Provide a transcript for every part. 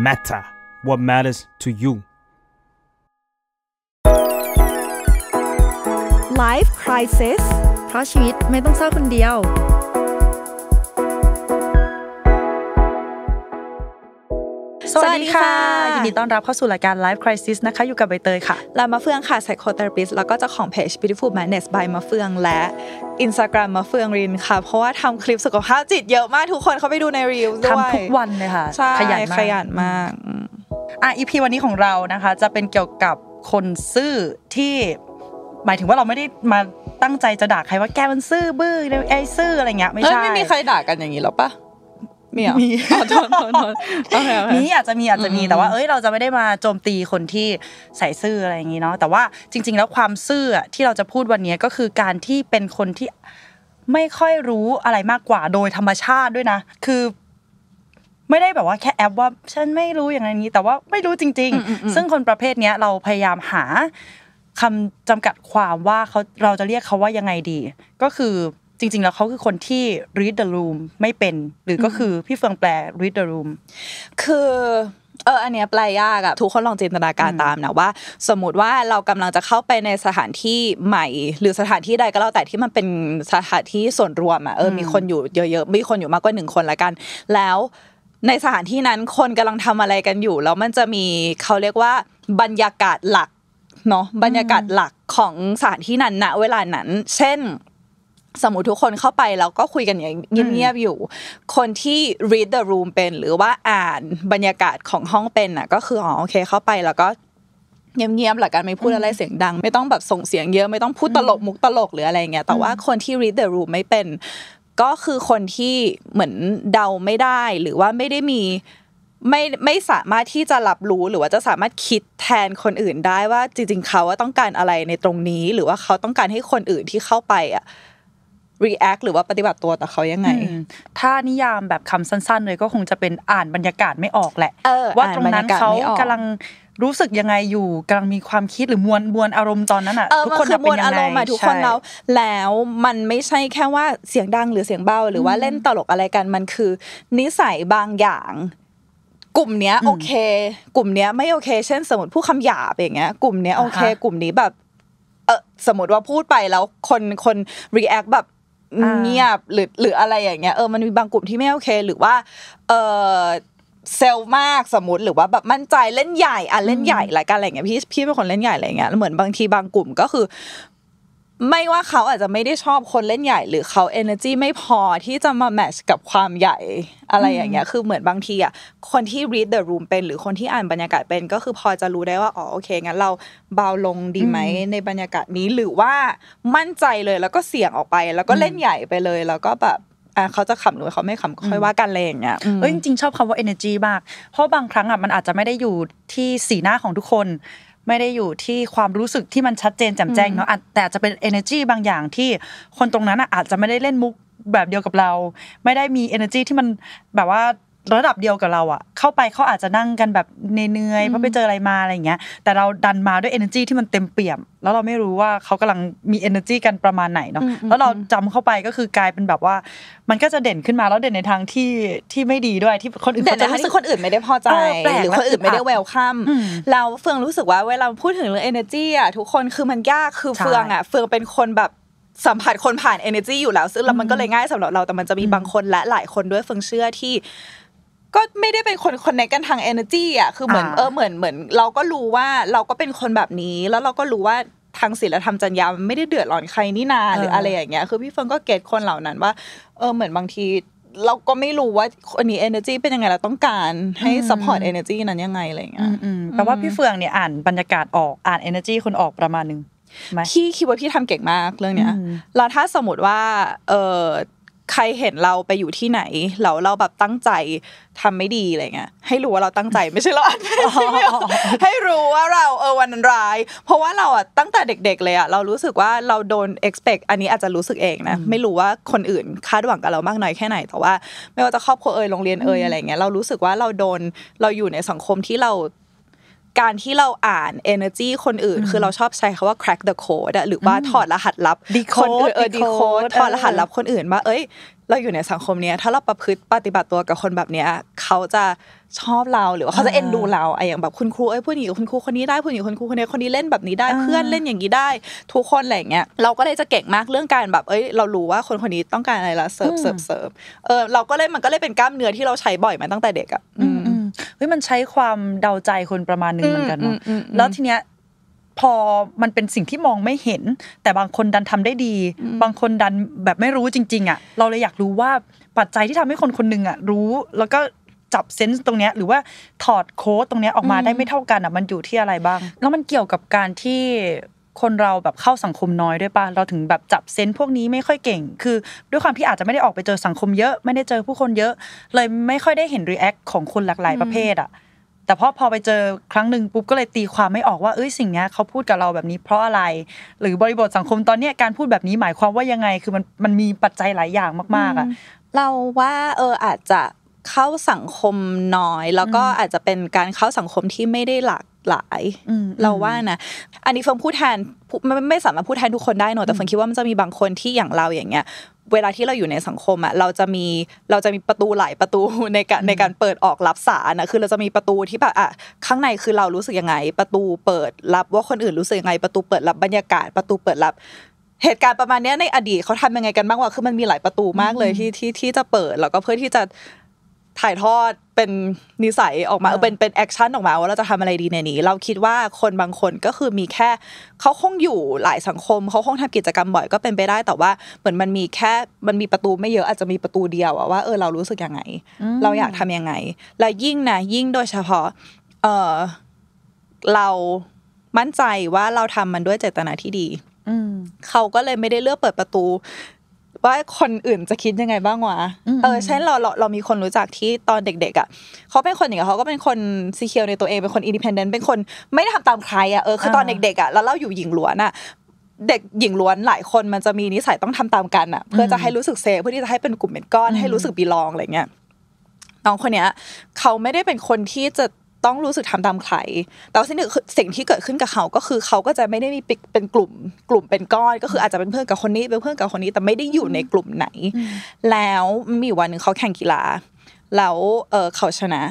matter. What matters to you. Life Crisis เพราะชีวิตไม่ต้องเศร้าคนเดียวสวัสดีค่ะยินดีต้อนรับเข้าสู่รายการ Life Crisis นะคะ อยู่กับใบเตยค่ะลามาเฟืองค่ะ psychotherapist แล้วก็เจ้าของเพจ Beautiful Madness by มาเฟืองและ Instagram มาเฟืองรินค่ะ เพราะว่าทำคลิปสุขภาพจิตเยอะมากทุกคนเขาไปดูในรีวิวด้วยทำทุกวันเลยค่ะขยันมากขยันมากอ่ะพีวันนี้ของเรานะคะ จะเป็นเกี่ยวกับคนซื่อที่หมายถึงว่าเราไม่ได้มาตั้งใจจะด่าใครว่าแกมันซื่อบื้อไอ้ซื่ออะไรเงี้ยไม่ใช่ไม่มีใครด่ากันอย่างนี้หรอปะมีอ่ะมีทนทนทนมีอาจจะมีอาจจะมีแต่ว่า เอ้ย เราจะไม่ได้มาโจมตีคนที่ใส่ซื่ออะไรอย่างนี้เนาะ แต่ว่าจริง ๆ แล้วความซื่อที่เราจะพูดวันนี้ก็คือการที่เป็นคนที่ไม่ค่อยรู้อะไรมากกว่าโดยธรรมชาติด้วยนะ คือ ไม่ได้แบบว่าแค่แอปว่าฉันไม่รู้อย่างนี้ แต่ว่าไม่รู้จริง ๆ ซึ่งคนประเภทเนี้ยเราพยายามหาคำจำกัดความว่าเขาเราจะเรียกเขาว่ายังไงดี ก็คือจริงๆแล้วเขาคือคนที่ read the room ไม่เป็น หรือก็คือพี่เฟืองแปล read the room คือ เอออันเนี้ยแปลยากอะทุกคนลองจินตนาการตามนะว่าสมมติว่าเรากำลังจะเข้าไปในสถานที่ใหม่ หรือสถานที่ใดก็แล้วแต่ที่มันเป็นสถานที่ส่วนรวมอะเออมีคนอยู่เยอะๆมีคนอยู่มากกว่าหนึ่งคนละกัน แล้วในสถานที่นั้นคนกำลังทำอะไรกันอยู่แล้วมันจะมีเขาเรียกว่าบรรยากาศหลักเนาะบรรยากาศหลักของสถานที่นั้นณเวลานั้น เช่นสมมติทุกคนเข้าไปแล้วก็คุยกันอย่างเงียบ ๆ อยู่ คนที่ read the room เป็นหรือว่าอ่านบรรยากาศของห้องเป็นอ่ะ ก็คืออ๋อโอเค เข้าไปแล้วก็เงียบ ๆ หลักการไม่พูดอะไรเสียงดังไม่ต้องแบบส่งเสียงเยอะไม่ต้องพูดตลกมุกตลกหรืออะไรเงี้ยแต่ว่าคนที่ read the room ไม่เป็นก็คือคนที่เหมือนเดาไม่ได้หรือว่าไม่ได้มีไม่ไม่สามารถที่จะรับรู้หรือว่าจะสามารถคิดแทนคนอื่นได้ว่าจริง ๆ เขาว่าต้องการอะไรในตรงนี้หรือว่าเขาต้องการให้คนอื่นที่เข้าไปอ่ะ react หรือว่าปฏิบัติตัวต่อเขายังไง ถ้านิยามแบบคำสั้น ๆ เลยก็คงจะเป็นอ่านบรรยากาศไม่ออกแหละว่าตรงนั้นเขากำลังรู้สึกยังไงอยู่กำลังมีความคิดหรือมวลมวลอารมณ์ตอนนั้นอ่ะ ทุกคนเป็นยังไงทุกคนแล้วแล้วมันไม่ใช่แค่ว่าเสียงดังหรือเสียงเบาหรือว่าเล่นตลกอะไรกันมันคือ นิสัยบางอย่าง กลุ่มเนี้ยโอเค กลุ่มเนี้ยไม่โอเคเช่น สมมติผู้คำหยาบอย่างเงี้ยกลุ่มเนี้ยโอเคกลุ่มนี้แบบ เออสมมติว่าพูดไปแล้วคนคนรีแอคแบบเงียบหรือหรืออะไรอย่างเงี้ยเออมันมีบางกลุ่มที่ไม่โอเค หรือว่าเออเซลมากสมมติหรือว่าแบบมั่นใจเล่นใหญ่อ่ะเล่นใหญ่รายการอะไรเงี้ยพี่พี่เป็นคนเล่นใหญ่อะไรเงี้ยเหมือนบางทีบางกลุ่มก็คือไม่ว่าเขาอาจจะไม่ได้ชอบคนเล่นใหญ่ หรือเขา energy ไม่พอที่จะมาแมชกับความใหญ่อะไรอย่างเงี้ย คือเหมือนบางทีอ่ะคนที่ read the room เป็น หรือคนที่อ่านบรรยากาศเป็นก็คือพอจะรู้ได้ว่าอ๋อโอเคงั้นเราเบาลงดีไหมในบรรยากาศนี้หรือว่ามั่นใจเลยแล้วก็เสี่ยงออกไปแล้วก็เล่นใหญ่ไปเลย แล้วก็แบบอ่ะเขาจะขำหรือเขาไม่ขำค่อยว่ากันเลยอย่างเงี้ยเออจริงๆชอบคำว่า energy มากเพราะบางครั้งอ่ะมันอาจจะไม่ได้อยู่ที่สีหน้าของทุกคนไม่ได้อยู่ที่ความรู้สึกที่มันชัดเจนแจ่มแจ้งเนาะ แต่จะเป็น energy บางอย่างที่คนตรงนั้นอาจจะไม่ได้เล่นมุกแบบเดียวกับเราไม่ได้มี energy ที่มันแบบว่าระดับเดียวกับเราอ่ะเข้าไปเขาอาจจะนั่งกันแบบเนื่อยเพราะไปเจออะไรมาอะไรเงี้ยแต่เราดันมาด้วย energy ที่มันเต็มเปี่ยม แล้วเราไม่รู้ว่าเขากำลังมี energy กันประมาณไหนเนาะแล้วเราจำเข้าไปก็คือกลายเป็นแบบว่า มันก็จะเด่นขึ้นมาแล้วเด่นในทางที่ที่ไม่ดีด้วยที่คนอื่นแต่รู้สึกคนอื่นไม่ได้พอใจหรือคนอื่นไม่ได้เวลคัมเราเฟืองรู้สึกว่าเวลาพูดถึงเรื่อง energy อะทุกคนคือมันยากคือเฟืองอะเฟืองเป็นคนแบบสัมผัสคนผ่าน energy อยู่แล้วซึ่งมันก็เลยง่าย สำหรับเราแต่มันจะมีบางคนและหลายคนด้วยเฟืองเชื่อที่ก็ไม่ได้เป็นคนคอนเนคกันทาง energy อ่ะ คือเหมือน เออ เหมือน เหมือน เราก็รู้ว่าเราก็เป็นคนแบบนี้ แล้วเราก็รู้ว่าทางศิลธรรมจรรยามไม่ได้เดือดร้อนใครนี่นาหรืออะไรอย่างเงี้ย คือพี่เฟิงก็เกตคนเหล่านั้นว่า เออ เหมือนบางทีเราก็ไม่รู้ว่าคนนี้ energy เป็นยังไงเราต้องการให้ support energy นั้นยังไงอะไรเงี้ยแปลว่าพี่เฟืองเนี่ยอ่านบรรยากาศออก อ่าน energy คนออกประมาณนึงพี่คิดว่าพี่ทำเก่งมากเรื่องเนี้ยแล้วถ้าสมมติว่าเออใครเห็นเราไปอยู่ที่ไหน เราเราแบบตั้งใจทำไม่ดีอะไรเงี้ยให้รู้ว่าเราตั้งใจไม่ใช่เราอัดให้รู้ว่าเราเออวันนั้นร้ายเพราะว่าเราอ่ะตั้งแต่เด็ก ๆ เลยอ่ะเรารู้สึกว่าเราโดน expect อันนี้อาจจะรู้สึกเองนะไม่รู้ว่าคนอื่นคาดหวังกับเรามากน้อยแค่ไหน แต่ว่า ไม่ว่าจะครอบครัวเอ่ยโรงเรียนเอ่ยอะไรเงี้ยเรารู้สึกว่าเราโดนเราอยู่ในสังคมที่เราการที่เราอ่าน energy คนอื่น คือเราชอบใช้คาว่า crack the code หรือว่าถอดรหัสลับคนเออ decode ถอดรหัสลับคนอื่นว่าเอ้ย เราอยู่ในสังคมนี้ถ้าเราประพฤติปฏิบัติตัวกับคนแบบเนี้ยเขาจะชอบเราหรือว่าเขาจะเอ็นดูเราไอ้อย่างแบบคุณครูเอ้ยผู้หญิงกับคุณครูคนนี้ได้ผู้หญิงคุณครูคนนี้คนนี้เล่นแบบนี้ได้เพื่อนเล่นอย่างนี้ได้ ทุกคนอะไรเงี้ยเราก็เลยจะเก่งมากเรื่องการแบบ เอ้ยเรารู้ว่าคนคนนี้ต้องการอะไรละเสิร์ฟเสิร์ฟเสิร์ฟเออเราก็เลยมันก็เลยเป็นกล้ามเนื้อที่เราใช้บ่อยมาตั้งแต่เด็กอ่ะอืมเฮ้ยมันใช้ความเดาใจคนประมาณนึงเหมือนกันเนาะแล้วทีเนี้ยพอมันเป็นสิ่งที่มองไม่เห็น แต่บางคนดันทำได้ดี บางคนดันแบบไม่รู้จริงๆอ่ะเราเลยอยากรู้ว่าปัจจัยที่ทำให้คนคนหนึ่งอ่ะรู้แล้วก็จับเซนส์ตรงเนี้ยหรือว่าถอดโค้ดตรงเนี้ยออกมาได้ไม่เท่ากันอ่ะมันอยู่ที่อะไรบ้างแล้วมันเกี่ยวกับการที่คนเราแบบเข้าสังคมน้อยด้วยป่ะเราถึงแบบจับเซนพวกนี้ไม่ค่อยเก่ง คือ ด้วยความที่อาจจะไม่ได้ออกไปเจอสังคมเยอะไม่ได้เจอผู้คนเยอะ เลยไม่ค่อยได้เห็นรีแอคของคนหลากหลายประเภทอ่ะแต่พอพอไปเจอครั้งหนึ่งปุ๊บก็เลยตีความไม่ออกว่าเอ้ยสิ่งนี้เขาพูดกับเราแบบนี้ เพราะอะไร หรือบริบทสังคมตอนนี้การพูดแบบนี้หมายความว่ายังไง คือมันมันมีปัจจัยหลายอย่างมากๆอ่ะเราว่าเอออาจจะเข้าสังคมน้อย แล้วก็อาจจะเป็นการเข้าสังคมที่ไม่ได้หลากหลายเราว่านะอันนี้เฟิงพูดแทนไม่ไม่สามารถพูดแทนทุกคนได้หนอแต่เฟิงคิดว่ามันจะมีบางคนที่อย่างเราอย่างเงี้ยเวลาที่เราอยู่ในสังคมอ่ะ เราจะมีเราจะมีประตูหลายประตูในการในการเปิดออกรับสารนะคือเราจะมีประตูที่แบบอ่ะข้างในคือเรารู้สึกยังไง ประตูเปิดรับว่าคนอื่นรู้สึกยังไงประตูเปิดรับบรรยากาศประตูเปิดรับ เหตุการณ์ประมาณนี้ในอดีตเขาทำยังไงกันบ้างว่ะคือมันมีหลายประตูมากเลยที่ที่ที่จะเปิดแล้วก็เพื่อที่จะถ่ายทอดเป็นนิสัยออกมา เป็นเป็นแอคชั่นออกมาว่า เราจะทำอะไรดีในนี้ เราคิดว่าคนบางคนก็คือมีแค่เขาคงอยู่หลายสังคมเขาคงทำกิจกรรมบ่อยก็เป็นไปได้แต่ว่าเหมือนมันมีแค่ มันมีประตูไม่เยอะอาจจะมีประตูเดียวว่าเออเรารู้สึกยังไงเราอยากทํำยังไง และยิ่งนะยิ่งโดยเฉพาะ เออเรามั่นใจว่าเราทำมันด้วยเจตนาที่ดีเขาก็เลยไม่ได้เลือกเปิดประตูว่าคนอื่นจะคิดยังไงบ้างวะเออใช่เราเราเรามีคนรู้จักที่ตอนเด็กๆอ่ะเขาเป็นคนอย่างเขาก็เป็นคนซีเคียวในตัวเองเป็นคนอินดิพเพนเดนต์เป็นคนไม่ได้ทำตามใครอ่ะเออคือตอนเด็กๆอ่ะแล้วเราอยู่หญิงล้วนอ่ะเด็กหญิงล้วนหลายคนมันจะมีนิสัยต้องทำตามกันอ่ะ เพื่อจะให้รู้สึกเซฟเพื่อที่จะให้เป็นกลุ่มเป็นก้อนให้รู้สึกบีลองอะไรเงี้ยน้องคนเนี้ยเขาไม่ได้เป็นคนที่จะต้องรู้สึกทำตามใคร แต่สิ่งหนึ่งสิ่งที่เกิดขึ้นกับเขาก็คือเขาก็จะไม่ได้มีเป็นกลุ่มกลุ่มเป็นก้อนก็คืออาจจะเป็นเพื่อนกับคนนี้เป็นเพื่อนกับคนนี้ แต่ไม่ได้อยู่ในกลุ่มไหน แล้วมีวันหนึ่งเขาแข่งกีฬา แล้วเออเขาชนะ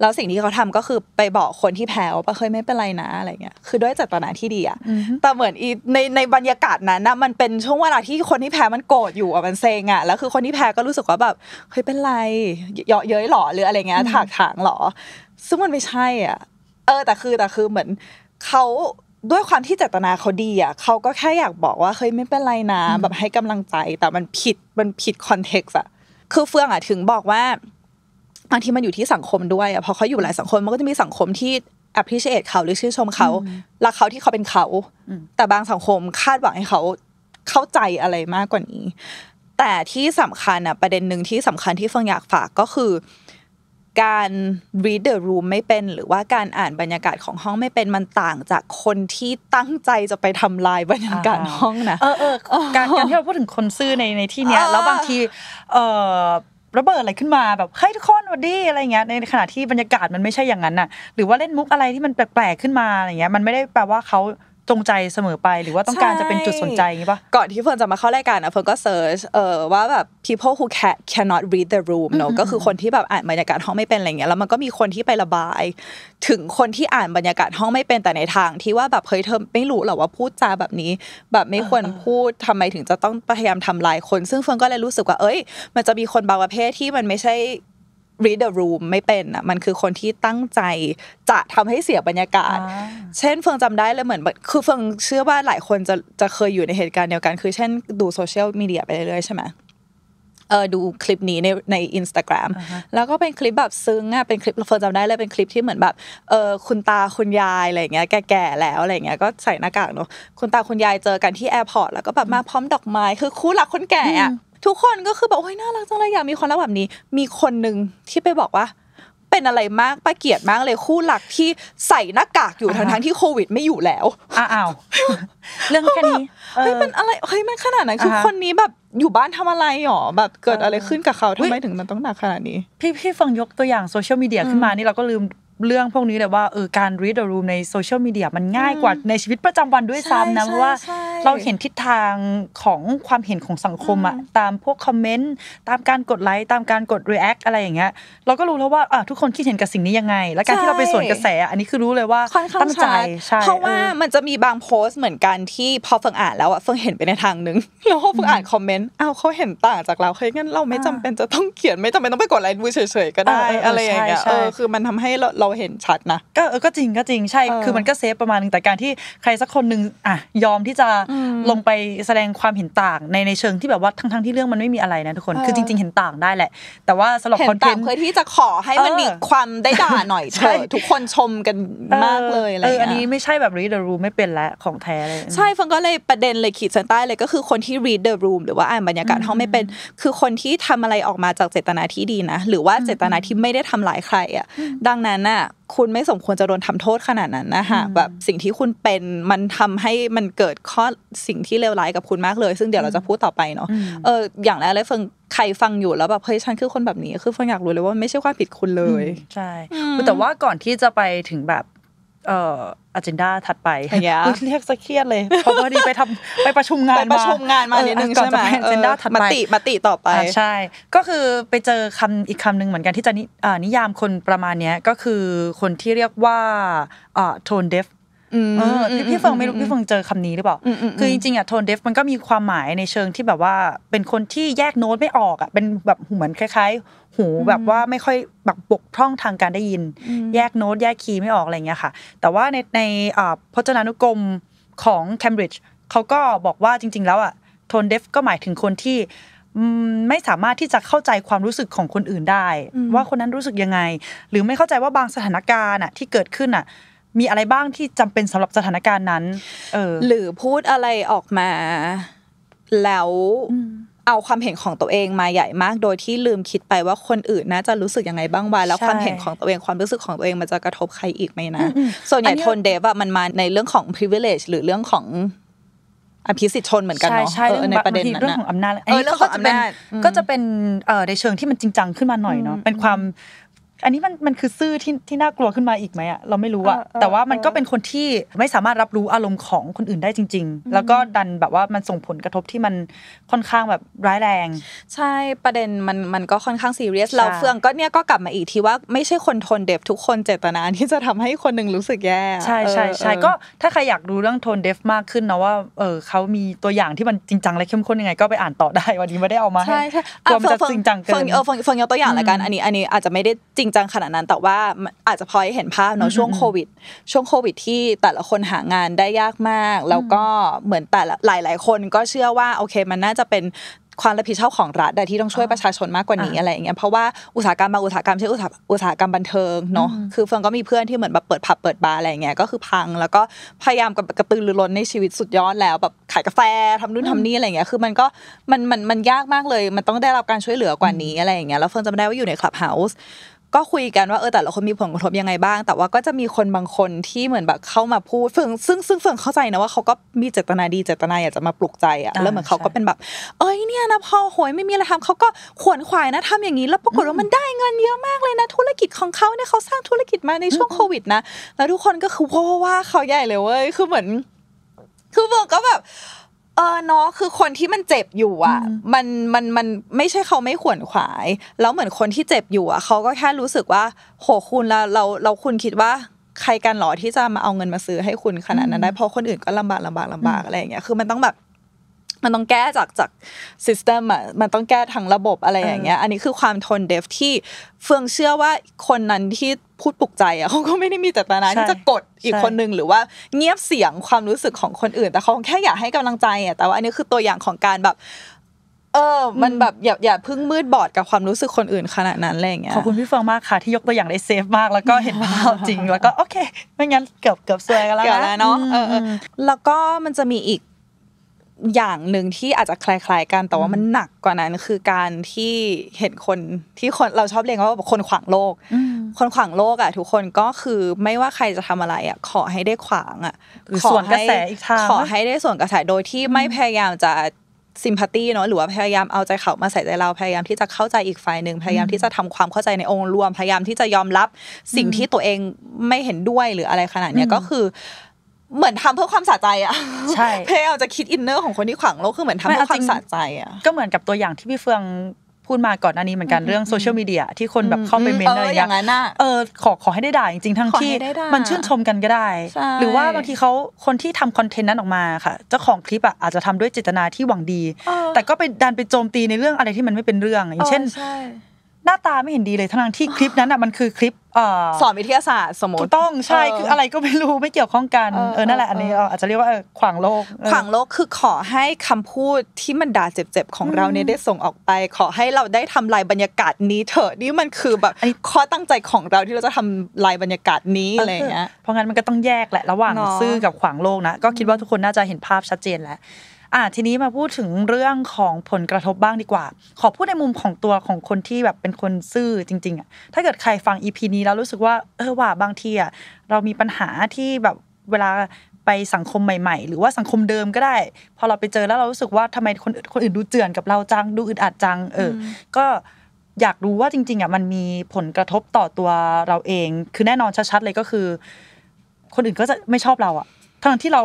แล้วสิ่งที่เขาทำก็คือไปบอกคนที่แพ้ว่าเฮ้ยไม่เป็นไรนะอะไรเงี้ยคือด้วยจัตนาที่ดีอะแต่เหมือนในในบรรยากาศนั้นนะมันเป็นช่วงเวลาที่คนที่แพ้มันโกรธอยู่อะมันเซ็งอะแล้วคือคนที่แพ้ก็รู้สึกว่าแบบเฮ้ยเป็นไรเยอะเย้ยหรอหรืออะไรเงี้ยถากถางหรอซึ่งมันไม่ใช่ อ่ะ เออ แต่คือ แต่คือเหมือน เขาด้วยความที่เจตนาเขาดีอ่ะเขาก็แค่อยากบอกว่าเฮ้ยไม่เป็นไรนะแบบให้กำลังใจ แต่มันผิดมันผิดคอนเท็กซ์อ่ะคือเฟื่องอ่ะถึงบอกว่าบางทีมันอยู่ที่สังคมด้วยอ่ะพอเขาอยู่หลายสังคมมันก็จะมีสังคมที่ appreciate เขาหรือชื่นชมเขารักเขาที่เขาเป็นเขาแต่บางสังคมคาดหวังให้เขาเข้าใจอะไรมากกว่านี้ แต่ที่สำคัญอ่ะประเด็นหนึ่งที่สำคัญที่เฟื่องอยากฝากก็คือการ read the room ไม่เป็น หรือว่าการอ่านบรรยากาศของห้องไม่เป็นมันต่างจากคนที่ตั้งใจจะไปทำลายบรรยากาศห้องนะเออเออการที่เราพูดถึงคนซื่อในในที่เนี้ย แล้วบางทีเออระเบิดอะไรขึ้นมาแบบเฮ้ยทุกคนวันดีอะไรเงี้ยในขณะที่บรรยากาศมันไม่ใช่อย่างนั้นน่ะหรือว่าเล่นมุกอะไรที่มันแปลกๆขึ้นมาอะไรเงี้ยมันไม่ได้แปลว่าเขาจงใจเสมอไปหรือว่าต้องการจะเป็นจุดสนใจอย่างนี้ปะก่อนที่เฟิร์นจะมาเข้ารายการอ่ะเฟิร์นก็เซิร์ชเออว่าแบบ people who can cannot read the room เนอะก็คือคนที่แบบอ่านบรรยากาศห้องไม่เป็นอะไรเงี้ยแล้วมันก็มีคนที่ไประบาย ถึงคนที่อ่านบรรยากาศห้องไม่เป็นแต่ในทาง ที่ว่าแบบเฮ้ยเธอไม่รู้หรอว่าพูดจาแบบนี้ แบบไม่ควรพูดทำไมถึงจะต้องพยายามทำลายคน ซึ่งเฟิร์นก็เลยรู้สึกว่าเอ้ยมันจะมีคนบางประเภทที่มันไม่ใช่ read the room ไม่เป็นอ่ะมันคือคนที่ตั้งใจจะทำให้เสียบรรยากาศเช่นเฟิงจำได้เลยเหมือนคือเฟิงเชื่อว่าหลายคนจะจะเคยอยู่ในเหตุการณ์เดียวกันคือเช่น ดูโซเชียลมีเดียไปเรื่อยใช่ไหมเออดูคลิปนี้ในในอินสตาแกรมแล้วก็เป็นคลิปแบบซึ้งอ่ะเป็นคลิปเฟิร์นจำได้เลยเป็นคลิปที่เหมือนแบบเออคุณตาคุณยายอะไรเงี้ยแก่แล้วอะไรเงี้ยก็ใส่หน้ากากเนาะคุณตาคุณยายเจอกันที่แอร์พอร์ตแล้วก็แบบมาพร้อมดอกไม้ คือคู่รักคนแก่อ่ะทุกคนก็คือบอกโอ้ยน่ารักจังเลยอยากมีความรักแบบนี้ มีคนหนึ่งที่ไปบอกว่า เป็นอะไรมากป้เกียดมากเลยคู่หลักที่ใส่หน้ากากอยู่ทั้งทั้งที่โควิดไม่อยู่แล้วอ้าวเรื่องแค่นี้เฮ้ยมันอะไรเฮ้ยมันขนาดนั้นคือคนนี้แบบอยู่บ้านทำอะไรหรอแบบเกิดอะไรขึ้นกับเขาทำไมถึงมันต้องหนักขนาดนี้พี่พี่ฟังยกตัวอย่างโซเชียลมีเดียขึ้นมานี่เราก็ลืมเรื่องพวกนี้เลยว่าเออการ read the room ในโซเชียลมีเดียมันง่ายกว่าในชีวิตประจำวันด้วยซ้ำนะว่าเราเห็นทิศทางของความเห็นของสังคมอะตามพวกคอมเมนต์ตามการกดไลค์ตามการกด react อะไรอย่างเงี้ยเราก็รู้แล้วว่าอ่ะทุกคนคิดเห็นกับสิ่งนี้ยังไง และการที่เราไปสวนกระแสอันนี้คือรู้เลยว่าตั้งใจ เพราะว่ามันจะมีบางโพสต์เหมือนกันที่พอเฟิงอ่านแล้วอะเฟิงเห็นไปในทางนึงแล้วพอเฟิงอ่านคอมเมนต์อ้าวเขาเห็นต่างจากเราเฮ้ยงั้นเราไม่จำเป็นจะต้องเขียนไม่จำเป็นต้องไปกดไลค์บูเฉยๆก็ได้อะไรอย่างเงี้ยเออคือมันทำให้เราราเห็นชัดนะก็ก็จริงก็จริงใช่ คือมันก็เซฟประมาณนึงแต่การที่ใครสักคนหนึ่งอ่ะยอมที่จะลงไปแสดงความเห็นต่างในในเชิงที่แบบว่าทั้งทั้งที่เรื่องมันไม่มีอะไรนะทุกคน คือจริงๆเห็นต่างได้แหละแต่ว่าสำหรับคอนเทนต์เพื่อที่จะขอให้มันมีความได้ด่าหน่อยเถอทุกคนชมกันมากเลยอะไรอันนี้ไม่ใช่แบบ read the room ไม่เป็นละของแท้เลยใช่ฟังก็เลยประเด็นเลยขีดเส้นใต้เลยก็คือคนที่ read the room หรือว่าอ่านบรรยากาศห้องไม่เป็นคือคนที่ทำอะไรออกมาจากเจตนาที่ดีนะ หรือว่าเจตนาที่ไม่ได้ทำลายใครอ่ะ ดังนั้นน่ะคุณไม่สมควรจะโดนทำโทษขนาดนั้นนะคะแบบสิ่งที่คุณเป็นมันทำให้มันเกิดข้อ สิ่งที่เลวร้ายกับคุณมากเลย ซึ่งเดี๋ยวเราจะพูดต่อไปเนาะเอออย่างแรกเลยเฟิงใครฟังอยู่แล้วแบบเฮ้ยฉันคือคนแบบนี้ คือเฟิงอยากรู้เลยว่าไม่ใช่ความผิดคุณเลย ใช่แต่ว่าก่อนที่จะไปถึงแบบเอ่ออัจินดาถัดไป เรียกสะเครียดเลยเพราะว่าดีไปทำไปประชุมงานมาประชุมงานมาเนี่ยนึงใช่ไหมอัอจินดาถัดไปมติมติต่อไปใช่ก็คือไปเจอคำอีกคำนึงเหมือนกันที่จะนิยามคนประมาณเนี้ยก็คือคนที่เรียกว่าโทนเดฟพี่พี่เฟิงไม่รู้พี่เฟิงเจอคำนี้หรือเปล่า คือจริงๆอ่ะโทนเดฟมันก็มีความหมายในเชิงที่แบบว่าเป็นคนที่แยกโน้ตไม่ออกอ่ะ เป็นแบบเหมือนคล้ายๆ หูแบบว่าไม่ค่อยแบบบกพร่องทางการได้ยิน แยกโน้ตแยกคีย์ไม่ออกอะไรเงี้ยค่ะ แต่ว่าในในพจนานุกรมของแคมบริดจ์เขาก็บอกว่าจริง ๆแล้วอ่ะโทนเดฟก็หมายถึงคนที่ไม่สามารถที่จะเข้าใจความรู้สึกของคนอื่นได้ ว่าคนนั้นรู้สึกยังไง หรือไม่เข้าใจว่าบางสถานการณ์อ่ะที่เกิดขึ้นอ่ะมีอะไรบ้างที่จำเป็นสำหรับสถานการณ์นั้นเออหรือพูดอะไรออกมาแล้วเอาความเห็นของตัวเองมาใหญ่มาก โดยที่ลืมคิดไปว่าคนอื่นน่าจะรู้สึกยังไงบ้างว่าแล้วความเห็นของตัวเองความรู้สึกของตัวเองมันจะกระทบใครอีกไหมนะส่วนใหญ่ทนเดฟอะมันมาในเรื่องของ privilege หรือเรื่องของอภิสิทธิ์ชนเหมือนกันเนาะในประเด็นนั้นเรื่องของอำนาจเออเรื่องของอำนาจก็จะเป็นเอ่อในเชิงที่มันจริงจังขึ้นมาหน่อยเนาะเป็นความอันนี้มันมันคือซื่อที่ที่น่ากลัวขึ้นมาอีกไหมอะเราไม่รู้อะแต่ว่ามันก็เป็นคนที่ไม่สามารถรับรู้อารมณ์ของคนอื่นได้จริง ๆ แล้วก็ดันแบบว่ามันส่งผลกระทบที่มันค่อนข้างแบบร้ายแรง ใช่ประเด็นมันมันก็ค่อนข้างซีเรียสเราเฟืองก็เนี่ยก็กลับมาอีกทีว่าไม่ใช่คนทนเด็บทุกคนเจตนาที่จะทำให้คนหนึ่งรู้สึกแย่ใช่ใช่ใช่ก็ถ้าใครอยากรู้เรื่องทนเดฟมากขึ้นนะว่าเออเขามีตัวอย่างที่มันจริงจังและเข้มข้นยังไงก็ไปอ่านต่อได้ วันนี้ไม่ได้เอามาใช่ใช่เฟงจะจริงจังเกินเอเฟิงเฟิงยกตัวอย่างละกันอันนี้อันนี้อาจจะไม่ได้จริงงจังขนาดนั้นแต่ว่าอาจจะพอเห็นภาพเนาะช่วงโควิดช่วงโควิด ที่แต่ละคนหางานได้ยากมาก แล้วก็เหมือนแต่ละหลายๆคนก็เชื่อว่าโอเคมันน่าจะเป็นความรับผิดชอบของรัฐแดที่ต้องช่วยประชาชนมากกว่านี้อะไรอย่างเงี้ยเพราะว่าอุตสาหกรรมบางอุตสาหกรรมเช่นอุตสาหกรรมบันเทิงเนาะคือเฟิร์นก็มีเพื่อนที่เหมือนแบบเปิดผับเปิดบาร์อะไรเงี้ยก็คือพังแล้วก็พยายามกับกระตือรือร้นในชีวิตสุดยอดแล้วแบบขายกาแฟทำนู่นทำนี่อะไรเงี้ยคือมันก็มันมันมันยากมากเลย มันต้องได้รับการช่วยเหลือกว่านี้อะไรอย่างเงี้ยแล้วเฟิร์นจำได้ว่าอยู่ในคลับเฮาส์ก็คุยกันว่าเออแต่ละคนมีผลกระทบยังไงบ้าง แต่ว่าก็จะมีคนบางคนที่เหมือนแบบเข้ามาพูดเฟืองซึ่งซึ่งเฟืองเข้าใจนะว่าเขาก็มีเจตนาดีเจตนาอยากจะมาปลุกใจอ่ะแล้วเหมือนเขาก็เป็นแบบ เอ้ยเนี่ยนะพอหวยไม่มีอะไรทำเขาก็ขวนขวายนะทำอย่างนี้แล้วปรากฏว่ามันได้เงินเยอะมากเลยนะธุรกิจของเขาเนี่ยเขาสร้างธุรกิจมาในช่วงโควิดนะแล้วทุกคนก็คือว่าว่าเขาใหญ่เลยเว้ยคือเหมือน คือเฟืองก็แบบเออเนาะคือคนที่มันเจ็บอยู่อ่ะ มันมันมันไม่ใช่เขาไม่ขวนขวายแล้วเหมือนคนที่เจ็บอยู่อ่ะเขาก็แค่รู้สึกว่าโหคุณเราเราเราคุณคิดว่าใครกันหรอที่จะมาเอาเงินมาซื้อให้คุณขนาดนั้นได้เพราะคนอื่นก็ลำบากลำบากลำบากอะไรอย่างเงี้ยคือมันต้องแบบ มันต้องแก้จากจากซิสเต็มอ่ะมันต้องแก้ทางระบบอะไรอย่างเงี้ยอันนี้คือความทนเดฟที่เฟืองเชื่อว่าคนนั้นที่พูดปลุกใจอ่ะเขาก็ไม่ได้มีเจตนาที่จะกดอีกคนนึงหรือว่าเงียบเสียงความรู้สึกของคนอื่น แต่เขาแค่อยากให้กำลังใจอ่ะแต่ว่าอันนี้คือตัวอย่างของการแบบ เออมันแบบอย่าอย่าพึ่งมืดบอดกับความรู้สึกคนอื่นขนาดนั้นอะไรเงี้ยขอบคุณพี่ฟองมากค่ะ ที่ยกตัวอย่างได้เซฟมาก แล้วก็เห็นภาพจริงแล้วก็โอเคไม่งั้นเกือบเกือบซวยกันแล้วนะเนาะแล้วก็มันจะมีอีกอย่างหนึ่งที่อาจจะคล้าย ๆกันแต่ว่ามันหนักกว่านั้นคือการที่เห็นคนที่คนเราชอบเรียกว่าคนขวางโลก คนขวางโลกอ่ะทุกคนก็คือไม่ว่าใครจะทำอะไรอ่ะขอให้ได้ขวางอ่ะขอให้ขอให้ได้ส่วนกระแสโดยที่ไม่พยายามจะซิมพัตตีเนาะหรือว่าพยายามเอาใจเขามาใส่ใจเราพยายามที่จะเข้าใจอีกฝ่ายหนึ่งพยายามที่จะทำความเข้าใจในองค์รวมพยายามที่จะยอมรับสิ่งที่ตัวเองไม่เห็นด้วยหรืออะไรขนาดเนี้ยก็คือเหมือนทำเพื่อความสะใจอ่ะใช่พยาอาจะคิดอินเนอร์ ของคนที่ขวางเลาคือเหมือนทำเพื่อความสะใจอ่ะก็เหมือนกับตัวอย่างที่พี่เฟืองพูดมาก่อนหน้านี้เหมือนกันเรื่องโซเชียลมีเดียที่คนแบบเข้าไปเมนอะไรอย่างนั้นเออขอขอให้ได้ด่าจริงๆทั้งที่มันชื่นชมกันก็ได้ หรือว่าบางทีเขาคนที่ทำคอนเทนต์นั้นออกมาค่ะ เจ้าของคลิปอ่ะอาจจะทำด้วยเจตนาที่หวังดี แต่ก็ไปดันไปโจมตีในเรื่องอะไรที่มันไม่เป็นเรื่องอย่างเช่นหน้าตาไม่เห็นดีเลยทั้งที่คลิปนั้นอ่ะมันคือคลิปสอนวิทยาศาสตร์สมมติถูกต้องใช่คืออะไรก็ไม่รู้ไม่เกี่ยวข้องกันเออนั่นแหละอันนี้อาจจะเรียกว่าขวางโลกขวางโลกคือขอให้คำพูดที่มันด่าเจ็บๆของเราเนี่ยได้ส่งออกไป ขอให้เราได้ทำลายบรรยากาศนี้เถอะนี่มันคือแบบข้อตั้งใจของเราที่เราจะทำลายบรรยากาศนี้อะไรเงี้ยเพราะงั้นมันก็ต้องแยกแหละระหว่างซื่อกับขวางโลกนะก็คิดว่าทุกคนน่าจะเห็นภาพชัดเจนแล้วอ่ะทีนี้มาพูดถึงเรื่องของผลกระทบบ้างดีกว่า ขอพูดในมุมของตัวของคนที่แบบเป็นคนซื่อจริงๆอ่ะถ้าเกิดใครฟังอีพีนี้แล้วรู้สึกว่า เออว่าบางทีอ่ะเรามีปัญหาที่แบบเวลาไปสังคมใหม่ ๆ หรือว่าสังคมเดิมก็ได้ พอเราไปเจอแล้วเรารู้สึกว่าทำไมคนคนอื่นดูเจือนกับเราจังดูอึดอัดจังเออ ก็อยากรู้ว่าจริงๆอ่ะมันมีผลกระทบต่อตัวเราเอง คือแน่นอนชัดๆเลยก็คือ คนอื่นก็จะไม่ชอบเราอ่ะทั้งที่เรา